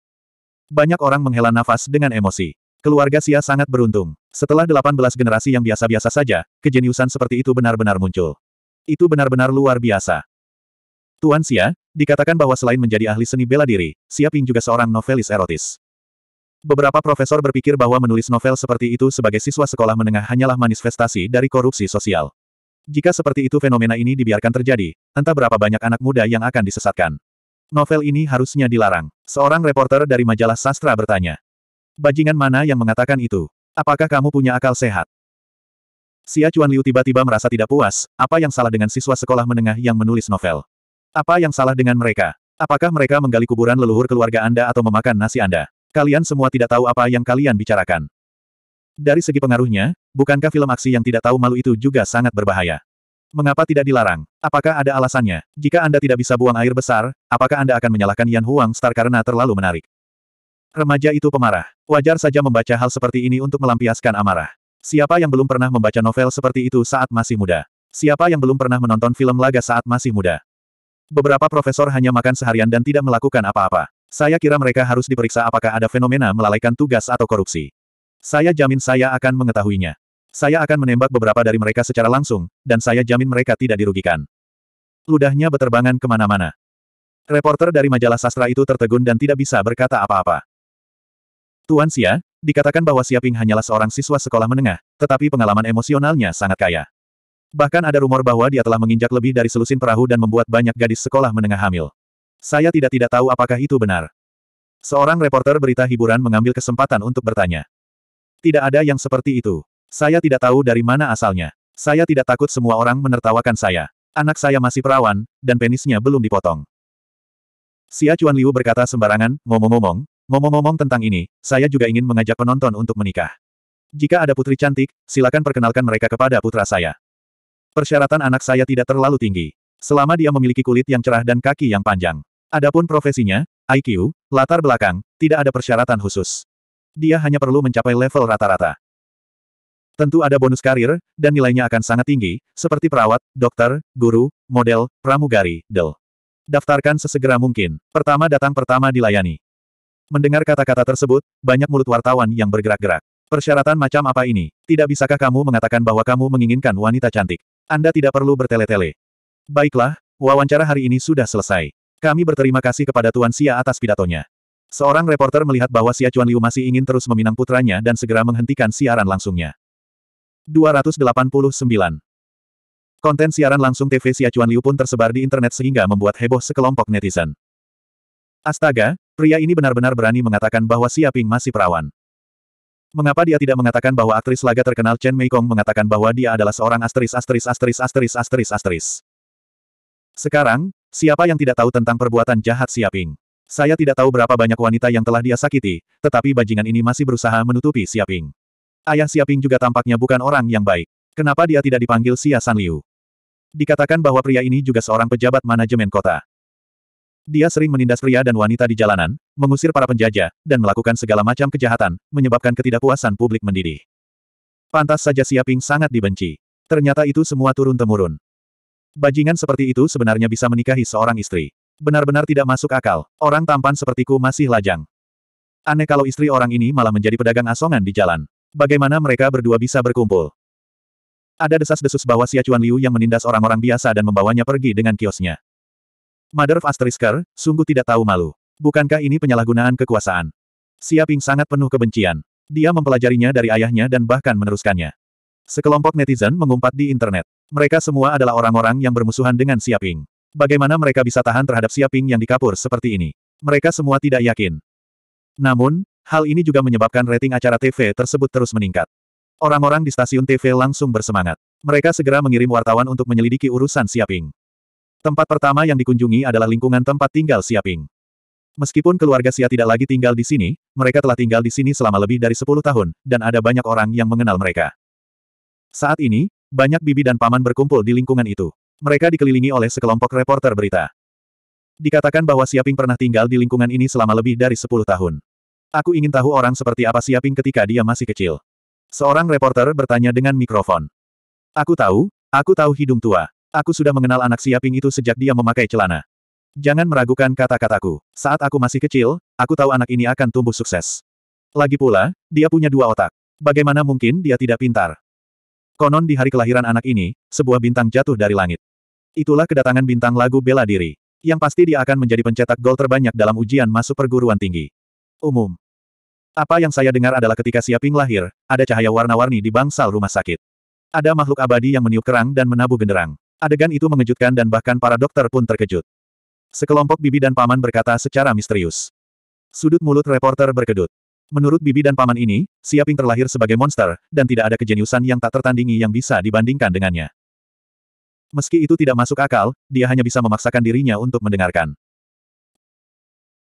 Banyak orang menghela nafas dengan emosi. Keluarga Xia sangat beruntung. Setelah 18 generasi yang biasa-biasa saja, kejeniusan seperti itu benar-benar muncul. Itu benar-benar luar biasa. Tuan Xia, dikatakan bahwa selain menjadi ahli seni bela diri, Xia Ping juga seorang novelis erotis. Beberapa profesor berpikir bahwa menulis novel seperti itu sebagai siswa sekolah menengah hanyalah manifestasi dari korupsi sosial. Jika seperti itu fenomena ini dibiarkan terjadi, entah berapa banyak anak muda yang akan disesatkan. Novel ini harusnya dilarang. Seorang reporter dari majalah sastra bertanya. Bajingan mana yang mengatakan itu? Apakah kamu punya akal sehat? Xia Chuan Liu tiba-tiba merasa tidak puas, apa yang salah dengan siswa sekolah menengah yang menulis novel? Apa yang salah dengan mereka? Apakah mereka menggali kuburan leluhur keluarga Anda atau memakan nasi Anda? Kalian semua tidak tahu apa yang kalian bicarakan. Dari segi pengaruhnya, bukankah film aksi yang tidak tahu malu itu juga sangat berbahaya? Mengapa tidak dilarang? Apakah ada alasannya? Jika Anda tidak bisa buang air besar, apakah Anda akan menyalahkan Yan Huang Star karena terlalu menarik? Remaja itu pemarah. Wajar saja membaca hal seperti ini untuk melampiaskan amarah. Siapa yang belum pernah membaca novel seperti itu saat masih muda? Siapa yang belum pernah menonton film laga saat masih muda? Beberapa profesor hanya makan seharian dan tidak melakukan apa-apa. Saya kira mereka harus diperiksa apakah ada fenomena melalaikan tugas atau korupsi. Saya jamin saya akan mengetahuinya. Saya akan menembak beberapa dari mereka secara langsung, dan saya jamin mereka tidak dirugikan. Ludahnya beterbangan kemana-mana. Reporter dari majalah sastra itu tertegun dan tidak bisa berkata apa-apa. Tuan Xia, dikatakan bahwa Siaping hanyalah seorang siswa sekolah menengah, tetapi pengalaman emosionalnya sangat kaya. Bahkan ada rumor bahwa dia telah menginjak lebih dari selusin perahu dan membuat banyak gadis sekolah menengah hamil. Saya tidak tidak tahu apakah itu benar. Seorang reporter berita hiburan mengambil kesempatan untuk bertanya. Tidak ada yang seperti itu. Saya tidak tahu dari mana asalnya. Saya tidak takut semua orang menertawakan saya. Anak saya masih perawan, dan penisnya belum dipotong. Xia Chuan Liu berkata sembarangan, ngomong-ngomong, Ngomong-ngomong tentang ini, saya juga ingin mengajak penonton untuk menikah. Jika ada putri cantik, silakan perkenalkan mereka kepada putra saya. Persyaratan anak saya tidak terlalu tinggi. Selama dia memiliki kulit yang cerah dan kaki yang panjang. Adapun profesinya, IQ, latar belakang, tidak ada persyaratan khusus. Dia hanya perlu mencapai level rata-rata. Tentu ada bonus karir, dan nilainya akan sangat tinggi, seperti perawat, dokter, guru, model, pramugari, del. Daftarkan sesegera mungkin. Pertama datang pertama dilayani. Mendengar kata-kata tersebut, banyak mulut wartawan yang bergerak-gerak. Persyaratan macam apa ini? Tidak bisakah kamu mengatakan bahwa kamu menginginkan wanita cantik? Anda tidak perlu bertele-tele. Baiklah, wawancara hari ini sudah selesai. Kami berterima kasih kepada Tuan Xia atas pidatonya. Seorang reporter melihat bahwa Xia Chuan Liu masih ingin terus meminang putranya dan segera menghentikan siaran langsungnya. 289. Konten siaran langsung TV Xia Chuan Liu pun tersebar di internet sehingga membuat heboh sekelompok netizen. Astaga, Pria ini benar-benar berani mengatakan bahwa Siaping masih perawan. Mengapa dia tidak mengatakan bahwa aktris laga terkenal Chen Meikong mengatakan bahwa dia adalah seorang asteris asteris asteris asteris asteris asteris. Sekarang, siapa yang tidak tahu tentang perbuatan jahat Siaping? Saya tidak tahu berapa banyak wanita yang telah dia sakiti, tetapi bajingan ini masih berusaha menutupi Siaping. Ayah Siaping juga tampaknya bukan orang yang baik. Kenapa dia tidak dipanggil Xia San Liu? Dikatakan bahwa pria ini juga seorang pejabat manajemen kota. Dia sering menindas pria dan wanita di jalanan, mengusir para penjajah, dan melakukan segala macam kejahatan, menyebabkan ketidakpuasan publik mendidih. Pantas saja Siaping sangat dibenci. Ternyata itu semua turun-temurun. Bajingan seperti itu sebenarnya bisa menikahi seorang istri. Benar-benar tidak masuk akal, orang tampan sepertiku masih lajang. Aneh kalau istri orang ini malah menjadi pedagang asongan di jalan. Bagaimana mereka berdua bisa berkumpul? Ada desas-desus bahwa Xia Chuan Liu yang menindas orang-orang biasa dan membawanya pergi dengan kiosnya. Mother of Asterisker, sungguh tidak tahu malu. Bukankah ini penyalahgunaan kekuasaan? Siaping sangat penuh kebencian. Dia mempelajarinya dari ayahnya dan bahkan meneruskannya. Sekelompok netizen mengumpat di internet. Mereka semua adalah orang-orang yang bermusuhan dengan Siaping. Bagaimana mereka bisa tahan terhadap Siaping yang dikapur seperti ini? Mereka semua tidak yakin. Namun, hal ini juga menyebabkan rating acara TV tersebut terus meningkat. Orang-orang di stasiun TV langsung bersemangat. Mereka segera mengirim wartawan untuk menyelidiki urusan Siaping. Tempat pertama yang dikunjungi adalah lingkungan tempat tinggal Siaping. Meskipun keluarga Sia tidak lagi tinggal di sini, mereka telah tinggal di sini selama lebih dari 10 tahun, dan ada banyak orang yang mengenal mereka. Saat ini, banyak bibi dan paman berkumpul di lingkungan itu. Mereka dikelilingi oleh sekelompok reporter berita. Dikatakan bahwa Siaping pernah tinggal di lingkungan ini selama lebih dari 10 tahun. Aku ingin tahu orang seperti apa Siaping ketika dia masih kecil. Seorang reporter bertanya dengan mikrofon. Aku tahu, aku tahu hidung tua. Aku sudah mengenal anak siaping itu sejak dia memakai celana. Jangan meragukan kata-kataku. Saat aku masih kecil, aku tahu anak ini akan tumbuh sukses. Lagi pula, dia punya dua otak. Bagaimana mungkin dia tidak pintar? Konon di hari kelahiran anak ini, sebuah bintang jatuh dari langit. Itulah kedatangan bintang lagu bela diri. Yang pasti dia akan menjadi pencetak gol terbanyak dalam ujian masuk perguruan tinggi. Umum. Apa yang saya dengar adalah ketika Siaping lahir, ada cahaya warna-warni di bangsal rumah sakit. Ada makhluk abadi yang meniup kerang dan menabuh genderang. Adegan itu mengejutkan dan bahkan para dokter pun terkejut. Sekelompok bibi dan paman berkata secara misterius. Sudut mulut reporter berkedut. Menurut bibi dan paman ini, Siaping terlahir sebagai monster, dan tidak ada kejeniusan yang tak tertandingi yang bisa dibandingkan dengannya. Meski itu tidak masuk akal, dia hanya bisa memaksakan dirinya untuk mendengarkan.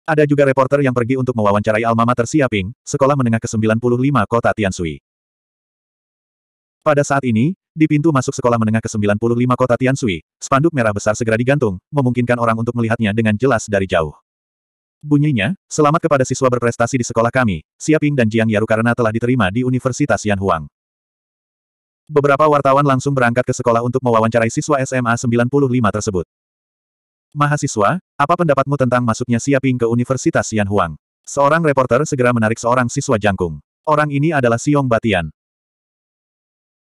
Ada juga reporter yang pergi untuk mewawancarai alma Siaping, sekolah menengah ke-95 kota Tiansui. Pada saat ini, di pintu masuk sekolah menengah ke-95 kota Tiansui, spanduk merah besar segera digantung, memungkinkan orang untuk melihatnya dengan jelas dari jauh. Bunyinya, selamat kepada siswa berprestasi di sekolah kami, Siaping dan Jiang Yaru karena telah diterima di Universitas Yanhuang. Beberapa wartawan langsung berangkat ke sekolah untuk mewawancarai siswa SMA 95 tersebut. Mahasiswa, apa pendapatmu tentang masuknya Siaping ke Universitas Yanhuang? Seorang reporter segera menarik seorang siswa jangkung. Orang ini adalah Siong Batian.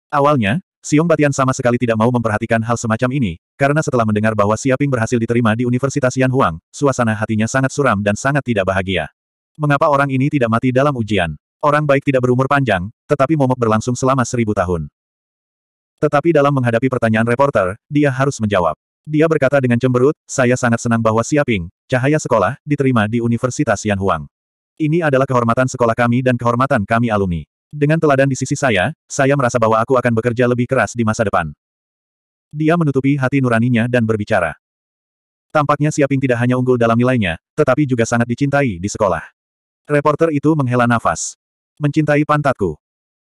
Awalnya, Siung Batian sama sekali tidak mau memperhatikan hal semacam ini, karena setelah mendengar bahwa Siaping berhasil diterima di Universitas Yanhuang, suasana hatinya sangat suram dan sangat tidak bahagia. Mengapa orang ini tidak mati dalam ujian? Orang baik tidak berumur panjang, tetapi momok berlangsung selama seribu tahun. Tetapi dalam menghadapi pertanyaan reporter, dia harus menjawab. Dia berkata dengan cemberut, saya sangat senang bahwa Siaping, cahaya sekolah, diterima di Universitas Yanhuang. Ini adalah kehormatan sekolah kami dan kehormatan kami alumni. Dengan teladan di sisi saya, saya merasa bahwa aku akan bekerja lebih keras di masa depan. Dia menutupi hati nuraninya dan berbicara. Tampaknya Siaping tidak hanya unggul dalam nilainya, tetapi juga sangat dicintai di sekolah. Reporter itu menghela nafas. Mencintai pantatku.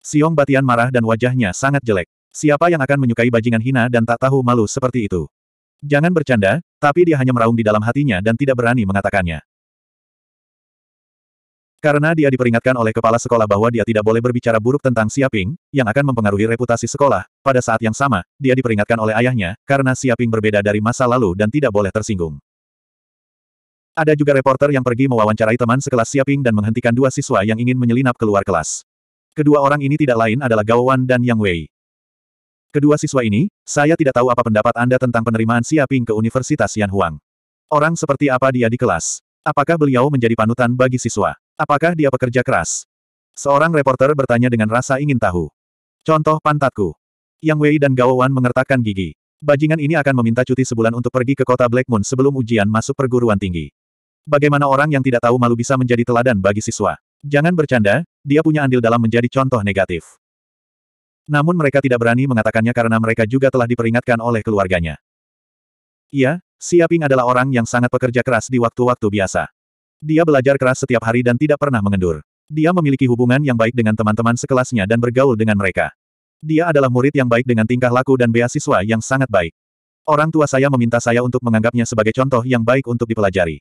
Siong Batian marah dan wajahnya sangat jelek. Siapa yang akan menyukai bajingan hina dan tak tahu malu seperti itu? Jangan bercanda, tapi dia hanya meraung di dalam hatinya dan tidak berani mengatakannya. Karena dia diperingatkan oleh kepala sekolah bahwa dia tidak boleh berbicara buruk tentang Siaping, yang akan mempengaruhi reputasi sekolah, pada saat yang sama, dia diperingatkan oleh ayahnya, karena Siaping berbeda dari masa lalu dan tidak boleh tersinggung. Ada juga reporter yang pergi mewawancarai teman sekelas Siaping dan menghentikan dua siswa yang ingin menyelinap keluar kelas. Kedua orang ini tidak lain adalah Gao Wan dan Yang Wei. Kedua siswa ini, saya tidak tahu apa pendapat Anda tentang penerimaan Siaping ke Universitas Yan Huang. Orang seperti apa dia di kelas? Apakah beliau menjadi panutan bagi siswa? Apakah dia pekerja keras? Seorang reporter bertanya dengan rasa ingin tahu. Contoh pantatku. Yang Wei dan Gao Wan mengertakkan gigi. Bajingan ini akan meminta cuti sebulan untuk pergi ke kota Black Moon sebelum ujian masuk perguruan tinggi. Bagaimana orang yang tidak tahu malu bisa menjadi teladan bagi siswa? Jangan bercanda, dia punya andil dalam menjadi contoh negatif. Namun mereka tidak berani mengatakannya karena mereka juga telah diperingatkan oleh keluarganya. Iya, Siaping adalah orang yang sangat pekerja keras di waktu-waktu biasa. Dia belajar keras setiap hari dan tidak pernah mengendur. Dia memiliki hubungan yang baik dengan teman-teman sekelasnya dan bergaul dengan mereka. Dia adalah murid yang baik dengan tingkah laku dan beasiswa yang sangat baik. Orang tua saya meminta saya untuk menganggapnya sebagai contoh yang baik untuk dipelajari.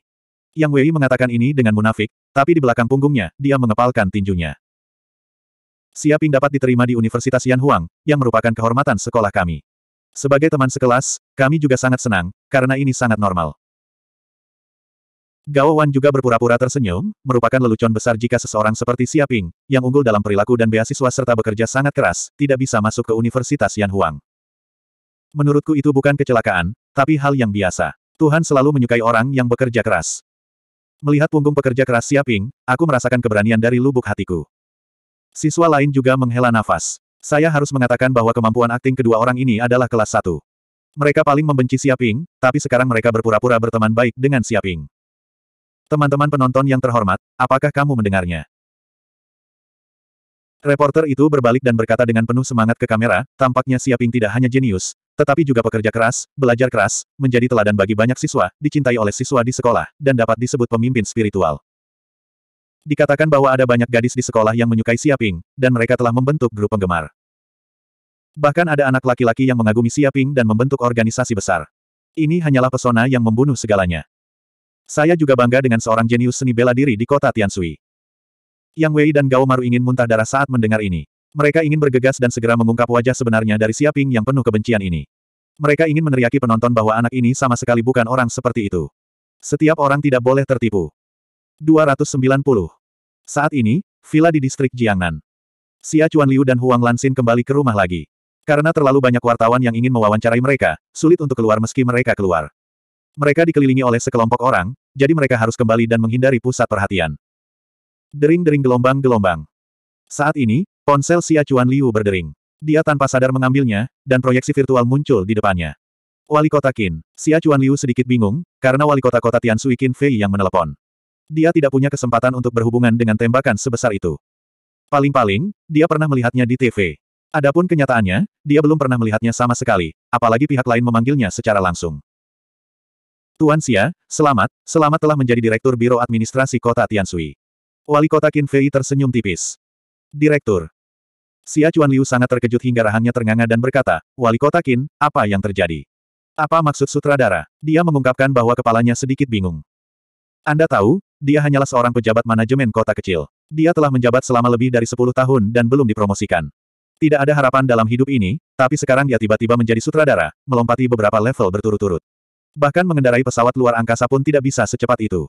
Yang Wei mengatakan ini dengan munafik, tapi di belakang punggungnya, dia mengepalkan tinjunya. Siaping dapat diterima di Universitas Yan Huang, yang merupakan kehormatan sekolah kami. Sebagai teman sekelas, kami juga sangat senang, karena ini sangat normal. Gao Wan juga berpura-pura tersenyum, merupakan lelucon besar jika seseorang seperti Siaping, yang unggul dalam perilaku dan beasiswa serta bekerja sangat keras, tidak bisa masuk ke Universitas Yan Huang. Menurutku itu bukan kecelakaan, tapi hal yang biasa. Tuhan selalu menyukai orang yang bekerja keras. Melihat punggung pekerja keras Siaping, aku merasakan keberanian dari lubuk hatiku. Siswa lain juga menghela nafas. Saya harus mengatakan bahwa kemampuan akting kedua orang ini adalah kelas satu. Mereka paling membenci Siaping, tapi sekarang mereka berpura-pura berteman baik dengan Siaping. Teman-teman penonton yang terhormat, apakah kamu mendengarnya? Reporter itu berbalik dan berkata dengan penuh semangat ke kamera, tampaknya Siaping tidak hanya jenius, tetapi juga pekerja keras, belajar keras, menjadi teladan bagi banyak siswa, dicintai oleh siswa di sekolah, dan dapat disebut pemimpin spiritual. Dikatakan bahwa ada banyak gadis di sekolah yang menyukai Siaping, dan mereka telah membentuk grup penggemar. Bahkan ada anak laki-laki yang mengagumi Siaping dan membentuk organisasi besar. Ini hanyalah pesona yang membunuh segalanya. Saya juga bangga dengan seorang jenius seni bela diri di kota Tiansui. Yang Wei dan Gao Maru ingin muntah darah saat mendengar ini. Mereka ingin bergegas dan segera mengungkap wajah sebenarnya dari Siaping yang penuh kebencian ini. Mereka ingin meneriaki penonton bahwa anak ini sama sekali bukan orang seperti itu. Setiap orang tidak boleh tertipu. 290. Saat ini, villa di distrik Jiangnan. Xia Chuan Liu dan Huang Lansin kembali ke rumah lagi. Karena terlalu banyak wartawan yang ingin mewawancarai mereka, sulit untuk keluar meski mereka keluar. Mereka dikelilingi oleh sekelompok orang, jadi mereka harus kembali dan menghindari pusat perhatian. Dering-dering gelombang-gelombang. Saat ini, ponsel Xia Chuan Liu berdering. Dia tanpa sadar mengambilnya, dan proyeksi virtual muncul di depannya. Wali kota Qin, Xia Chuan Liu sedikit bingung, karena wali kota kota Sui Qin Fei yang menelepon. Dia tidak punya kesempatan untuk berhubungan dengan tembakan sebesar itu. Paling-paling, dia pernah melihatnya di TV. Adapun kenyataannya, dia belum pernah melihatnya sama sekali, apalagi pihak lain memanggilnya secara langsung. Tuan Xia, selamat, selamat telah menjadi Direktur Biro Administrasi Kota Tiansui. Wali Kota Qin Fei tersenyum tipis. Direktur. Xia Chuan Liu sangat terkejut hingga rahangnya ternganga dan berkata, Wali Kota Qin, apa yang terjadi? Apa maksud sutradara? Dia mengungkapkan bahwa kepalanya sedikit bingung. Anda tahu, dia hanyalah seorang pejabat manajemen kota kecil. Dia telah menjabat selama lebih dari 10 tahun dan belum dipromosikan. Tidak ada harapan dalam hidup ini, tapi sekarang dia tiba-tiba menjadi sutradara, melompati beberapa level berturut-turut. Bahkan mengendarai pesawat luar angkasa pun tidak bisa secepat itu.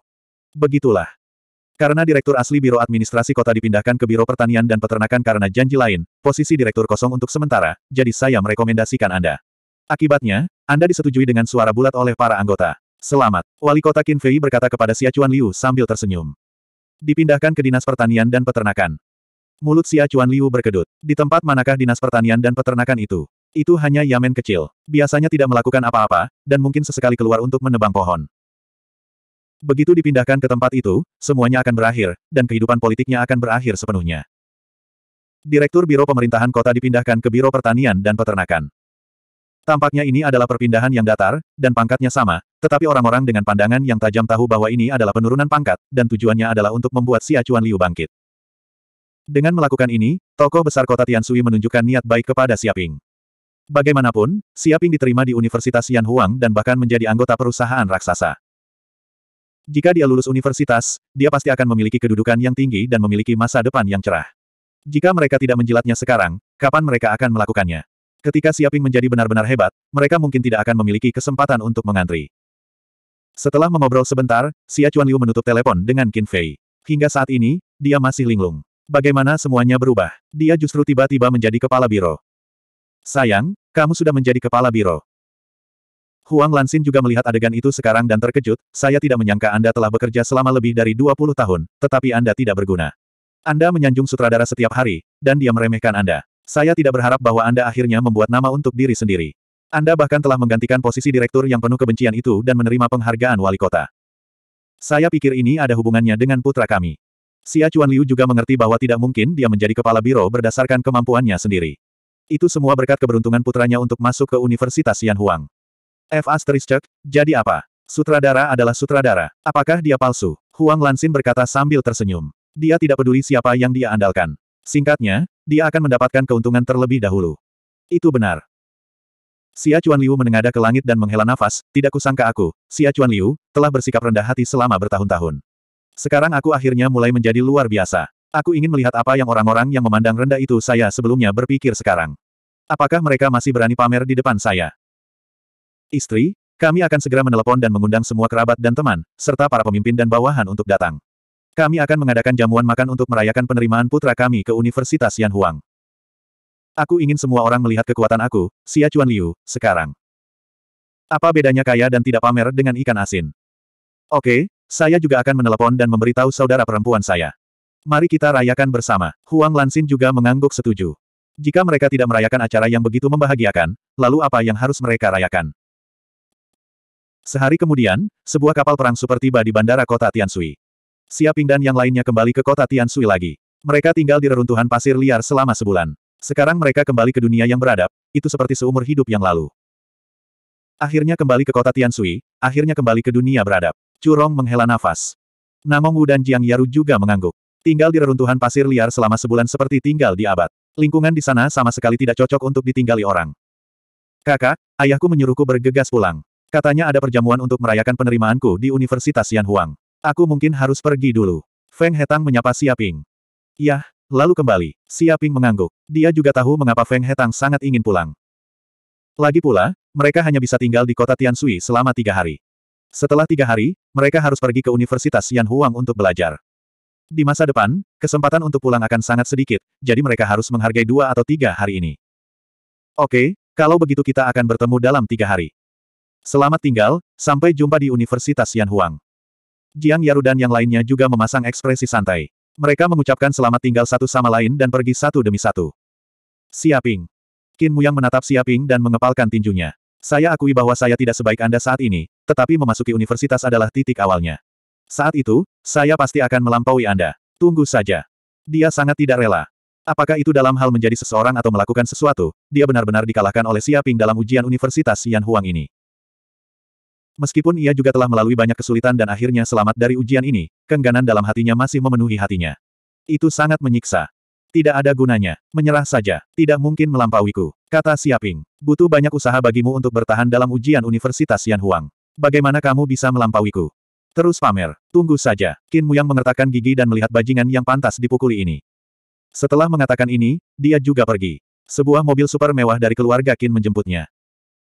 Begitulah. Karena direktur asli Biro Administrasi Kota dipindahkan ke Biro Pertanian dan Peternakan karena janji lain, posisi direktur kosong untuk sementara, jadi saya merekomendasikan Anda. Akibatnya, Anda disetujui dengan suara bulat oleh para anggota. Selamat. Wali kota Qinfei berkata kepada Siacuan Liu sambil tersenyum. Dipindahkan ke Dinas Pertanian dan Peternakan. Mulut Siacuan Liu berkedut. Di tempat manakah Dinas Pertanian dan Peternakan itu? Itu hanya Yamen kecil. Biasanya tidak melakukan apa-apa, dan mungkin sesekali keluar untuk menebang pohon. Begitu dipindahkan ke tempat itu, semuanya akan berakhir, dan kehidupan politiknya akan berakhir sepenuhnya. Direktur Biro Pemerintahan Kota dipindahkan ke Biro Pertanian dan Peternakan. Tampaknya ini adalah perpindahan yang datar, dan pangkatnya sama, tetapi orang-orang dengan pandangan yang tajam tahu bahwa ini adalah penurunan pangkat, dan tujuannya adalah untuk membuat si acuan Liu bangkit. Dengan melakukan ini, tokoh besar kota Tiansui menunjukkan niat baik kepada Siaping. Bagaimanapun, Siaping diterima di Universitas Yan dan bahkan menjadi anggota perusahaan raksasa. Jika dia lulus universitas, dia pasti akan memiliki kedudukan yang tinggi dan memiliki masa depan yang cerah. Jika mereka tidak menjilatnya sekarang, kapan mereka akan melakukannya? Ketika Siaping menjadi benar-benar hebat, mereka mungkin tidak akan memiliki kesempatan untuk mengantri. Setelah mengobrol sebentar, Xia Chuan Liu menutup telepon dengan Qin Fei. Hingga saat ini, dia masih linglung. Bagaimana semuanya berubah? Dia justru tiba-tiba menjadi kepala biro. Sayang, kamu sudah menjadi kepala biro. Huang Lansin juga melihat adegan itu sekarang dan terkejut, saya tidak menyangka Anda telah bekerja selama lebih dari 20 tahun, tetapi Anda tidak berguna. Anda menyanjung sutradara setiap hari, dan dia meremehkan Anda. Saya tidak berharap bahwa Anda akhirnya membuat nama untuk diri sendiri. Anda bahkan telah menggantikan posisi direktur yang penuh kebencian itu dan menerima penghargaan wali kota. Saya pikir ini ada hubungannya dengan putra kami. Xia Chuan Liu juga mengerti bahwa tidak mungkin dia menjadi kepala biro berdasarkan kemampuannya sendiri. Itu semua berkat keberuntungan putranya untuk masuk ke Universitas Yan Huang. F. Asterisk, jadi apa? Sutradara adalah sutradara. Apakah dia palsu? Huang Lansin berkata sambil tersenyum. Dia tidak peduli siapa yang dia andalkan. Singkatnya, dia akan mendapatkan keuntungan terlebih dahulu. Itu benar. Xia Chuan Liu menengada ke langit dan menghela nafas, tidak kusangka aku, Xia Chuan Liu, telah bersikap rendah hati selama bertahun-tahun. Sekarang aku akhirnya mulai menjadi luar biasa. Aku ingin melihat apa yang orang-orang yang memandang rendah itu saya sebelumnya berpikir sekarang. Apakah mereka masih berani pamer di depan saya? Istri, kami akan segera menelepon dan mengundang semua kerabat dan teman, serta para pemimpin dan bawahan untuk datang. Kami akan mengadakan jamuan makan untuk merayakan penerimaan putra kami ke Universitas Yan Huang. Aku ingin semua orang melihat kekuatan aku, Xia Chuan Liu, sekarang. Apa bedanya kaya dan tidak pamer dengan ikan asin? Oke, saya juga akan menelepon dan memberitahu saudara perempuan saya. Mari kita rayakan bersama. Huang Lansin juga mengangguk setuju. Jika mereka tidak merayakan acara yang begitu membahagiakan, lalu apa yang harus mereka rayakan? Sehari kemudian, sebuah kapal perang super tiba di bandara kota Tiansui. Siaping dan yang lainnya kembali ke kota Tiansui lagi. Mereka tinggal di reruntuhan pasir liar selama sebulan. Sekarang mereka kembali ke dunia yang beradab, itu seperti seumur hidup yang lalu. Akhirnya kembali ke kota Tiansui, akhirnya kembali ke dunia beradab. Curong menghela nafas. Namong Wu dan Jiang Yaru juga mengangguk. Tinggal di reruntuhan pasir liar selama sebulan seperti tinggal di abad. Lingkungan di sana sama sekali tidak cocok untuk ditinggali orang. Kakak, ayahku menyuruhku bergegas pulang. Katanya ada perjamuan untuk merayakan penerimaanku di Universitas Yanhuang. Aku mungkin harus pergi dulu. Feng Hetang menyapa Siaping. Yah, lalu kembali. Siaping mengangguk. Dia juga tahu mengapa Feng Hetang sangat ingin pulang. Lagi pula, mereka hanya bisa tinggal di kota Tiansui selama tiga hari. Setelah tiga hari, mereka harus pergi ke Universitas Yan Huang untuk belajar. Di masa depan, kesempatan untuk pulang akan sangat sedikit, jadi mereka harus menghargai dua atau tiga hari ini. Oke, kalau begitu kita akan bertemu dalam tiga hari. Selamat tinggal, sampai jumpa di Universitas Yan Huang. Jiang Yaru dan yang lainnya juga memasang ekspresi santai. Mereka mengucapkan selamat tinggal satu sama lain dan pergi satu demi satu. Siaping. Qin Muyang menatap Siaping dan mengepalkan tinjunya. Saya akui bahwa saya tidak sebaik Anda saat ini, tetapi memasuki universitas adalah titik awalnya. Saat itu, saya pasti akan melampaui Anda. Tunggu saja. Dia sangat tidak rela. Apakah itu dalam hal menjadi seseorang atau melakukan sesuatu, dia benar-benar dikalahkan oleh Siaping dalam ujian Universitas Yan Huang ini. Meskipun ia juga telah melalui banyak kesulitan dan akhirnya selamat dari ujian ini, kengganan dalam hatinya masih memenuhi hatinya. Itu sangat menyiksa. Tidak ada gunanya. Menyerah saja. Tidak mungkin melampauiku. Kata Siaping. Butuh banyak usaha bagimu untuk bertahan dalam ujian Universitas Yan Huang. Bagaimana kamu bisa melampauiku? Terus pamer. Tunggu saja. Qin yang mengertakkan gigi dan melihat bajingan yang pantas dipukuli ini. Setelah mengatakan ini, dia juga pergi. Sebuah mobil super mewah dari keluarga Qin menjemputnya.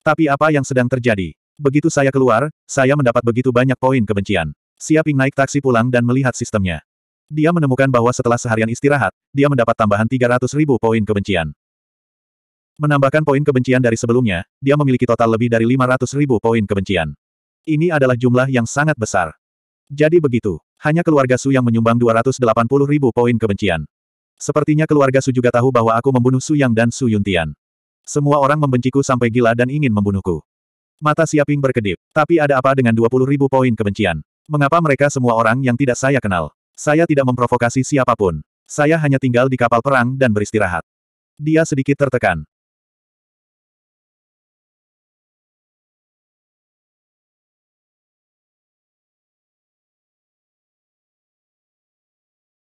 Tapi apa yang sedang terjadi? Begitu saya keluar, saya mendapat begitu banyak poin kebencian. Siaping naik taksi pulang dan melihat sistemnya. Dia menemukan bahwa setelah seharian istirahat, dia mendapat tambahan 300 ribu poin kebencian. Menambahkan poin kebencian dari sebelumnya, dia memiliki total lebih dari 500 ribu poin kebencian. Ini adalah jumlah yang sangat besar. Jadi begitu, hanya keluarga Su yang menyumbang 280 ribu poin kebencian. Sepertinya keluarga Su juga tahu bahwa aku membunuh Su Yang dan Su Yuntian. Semua orang membenciku sampai gila dan ingin membunuhku. Mata Siaping berkedip. Tapi ada apa dengan 20 ribu poin kebencian? Mengapa mereka semua orang yang tidak saya kenal? Saya tidak memprovokasi siapapun. Saya hanya tinggal di kapal perang dan beristirahat. Dia sedikit tertekan.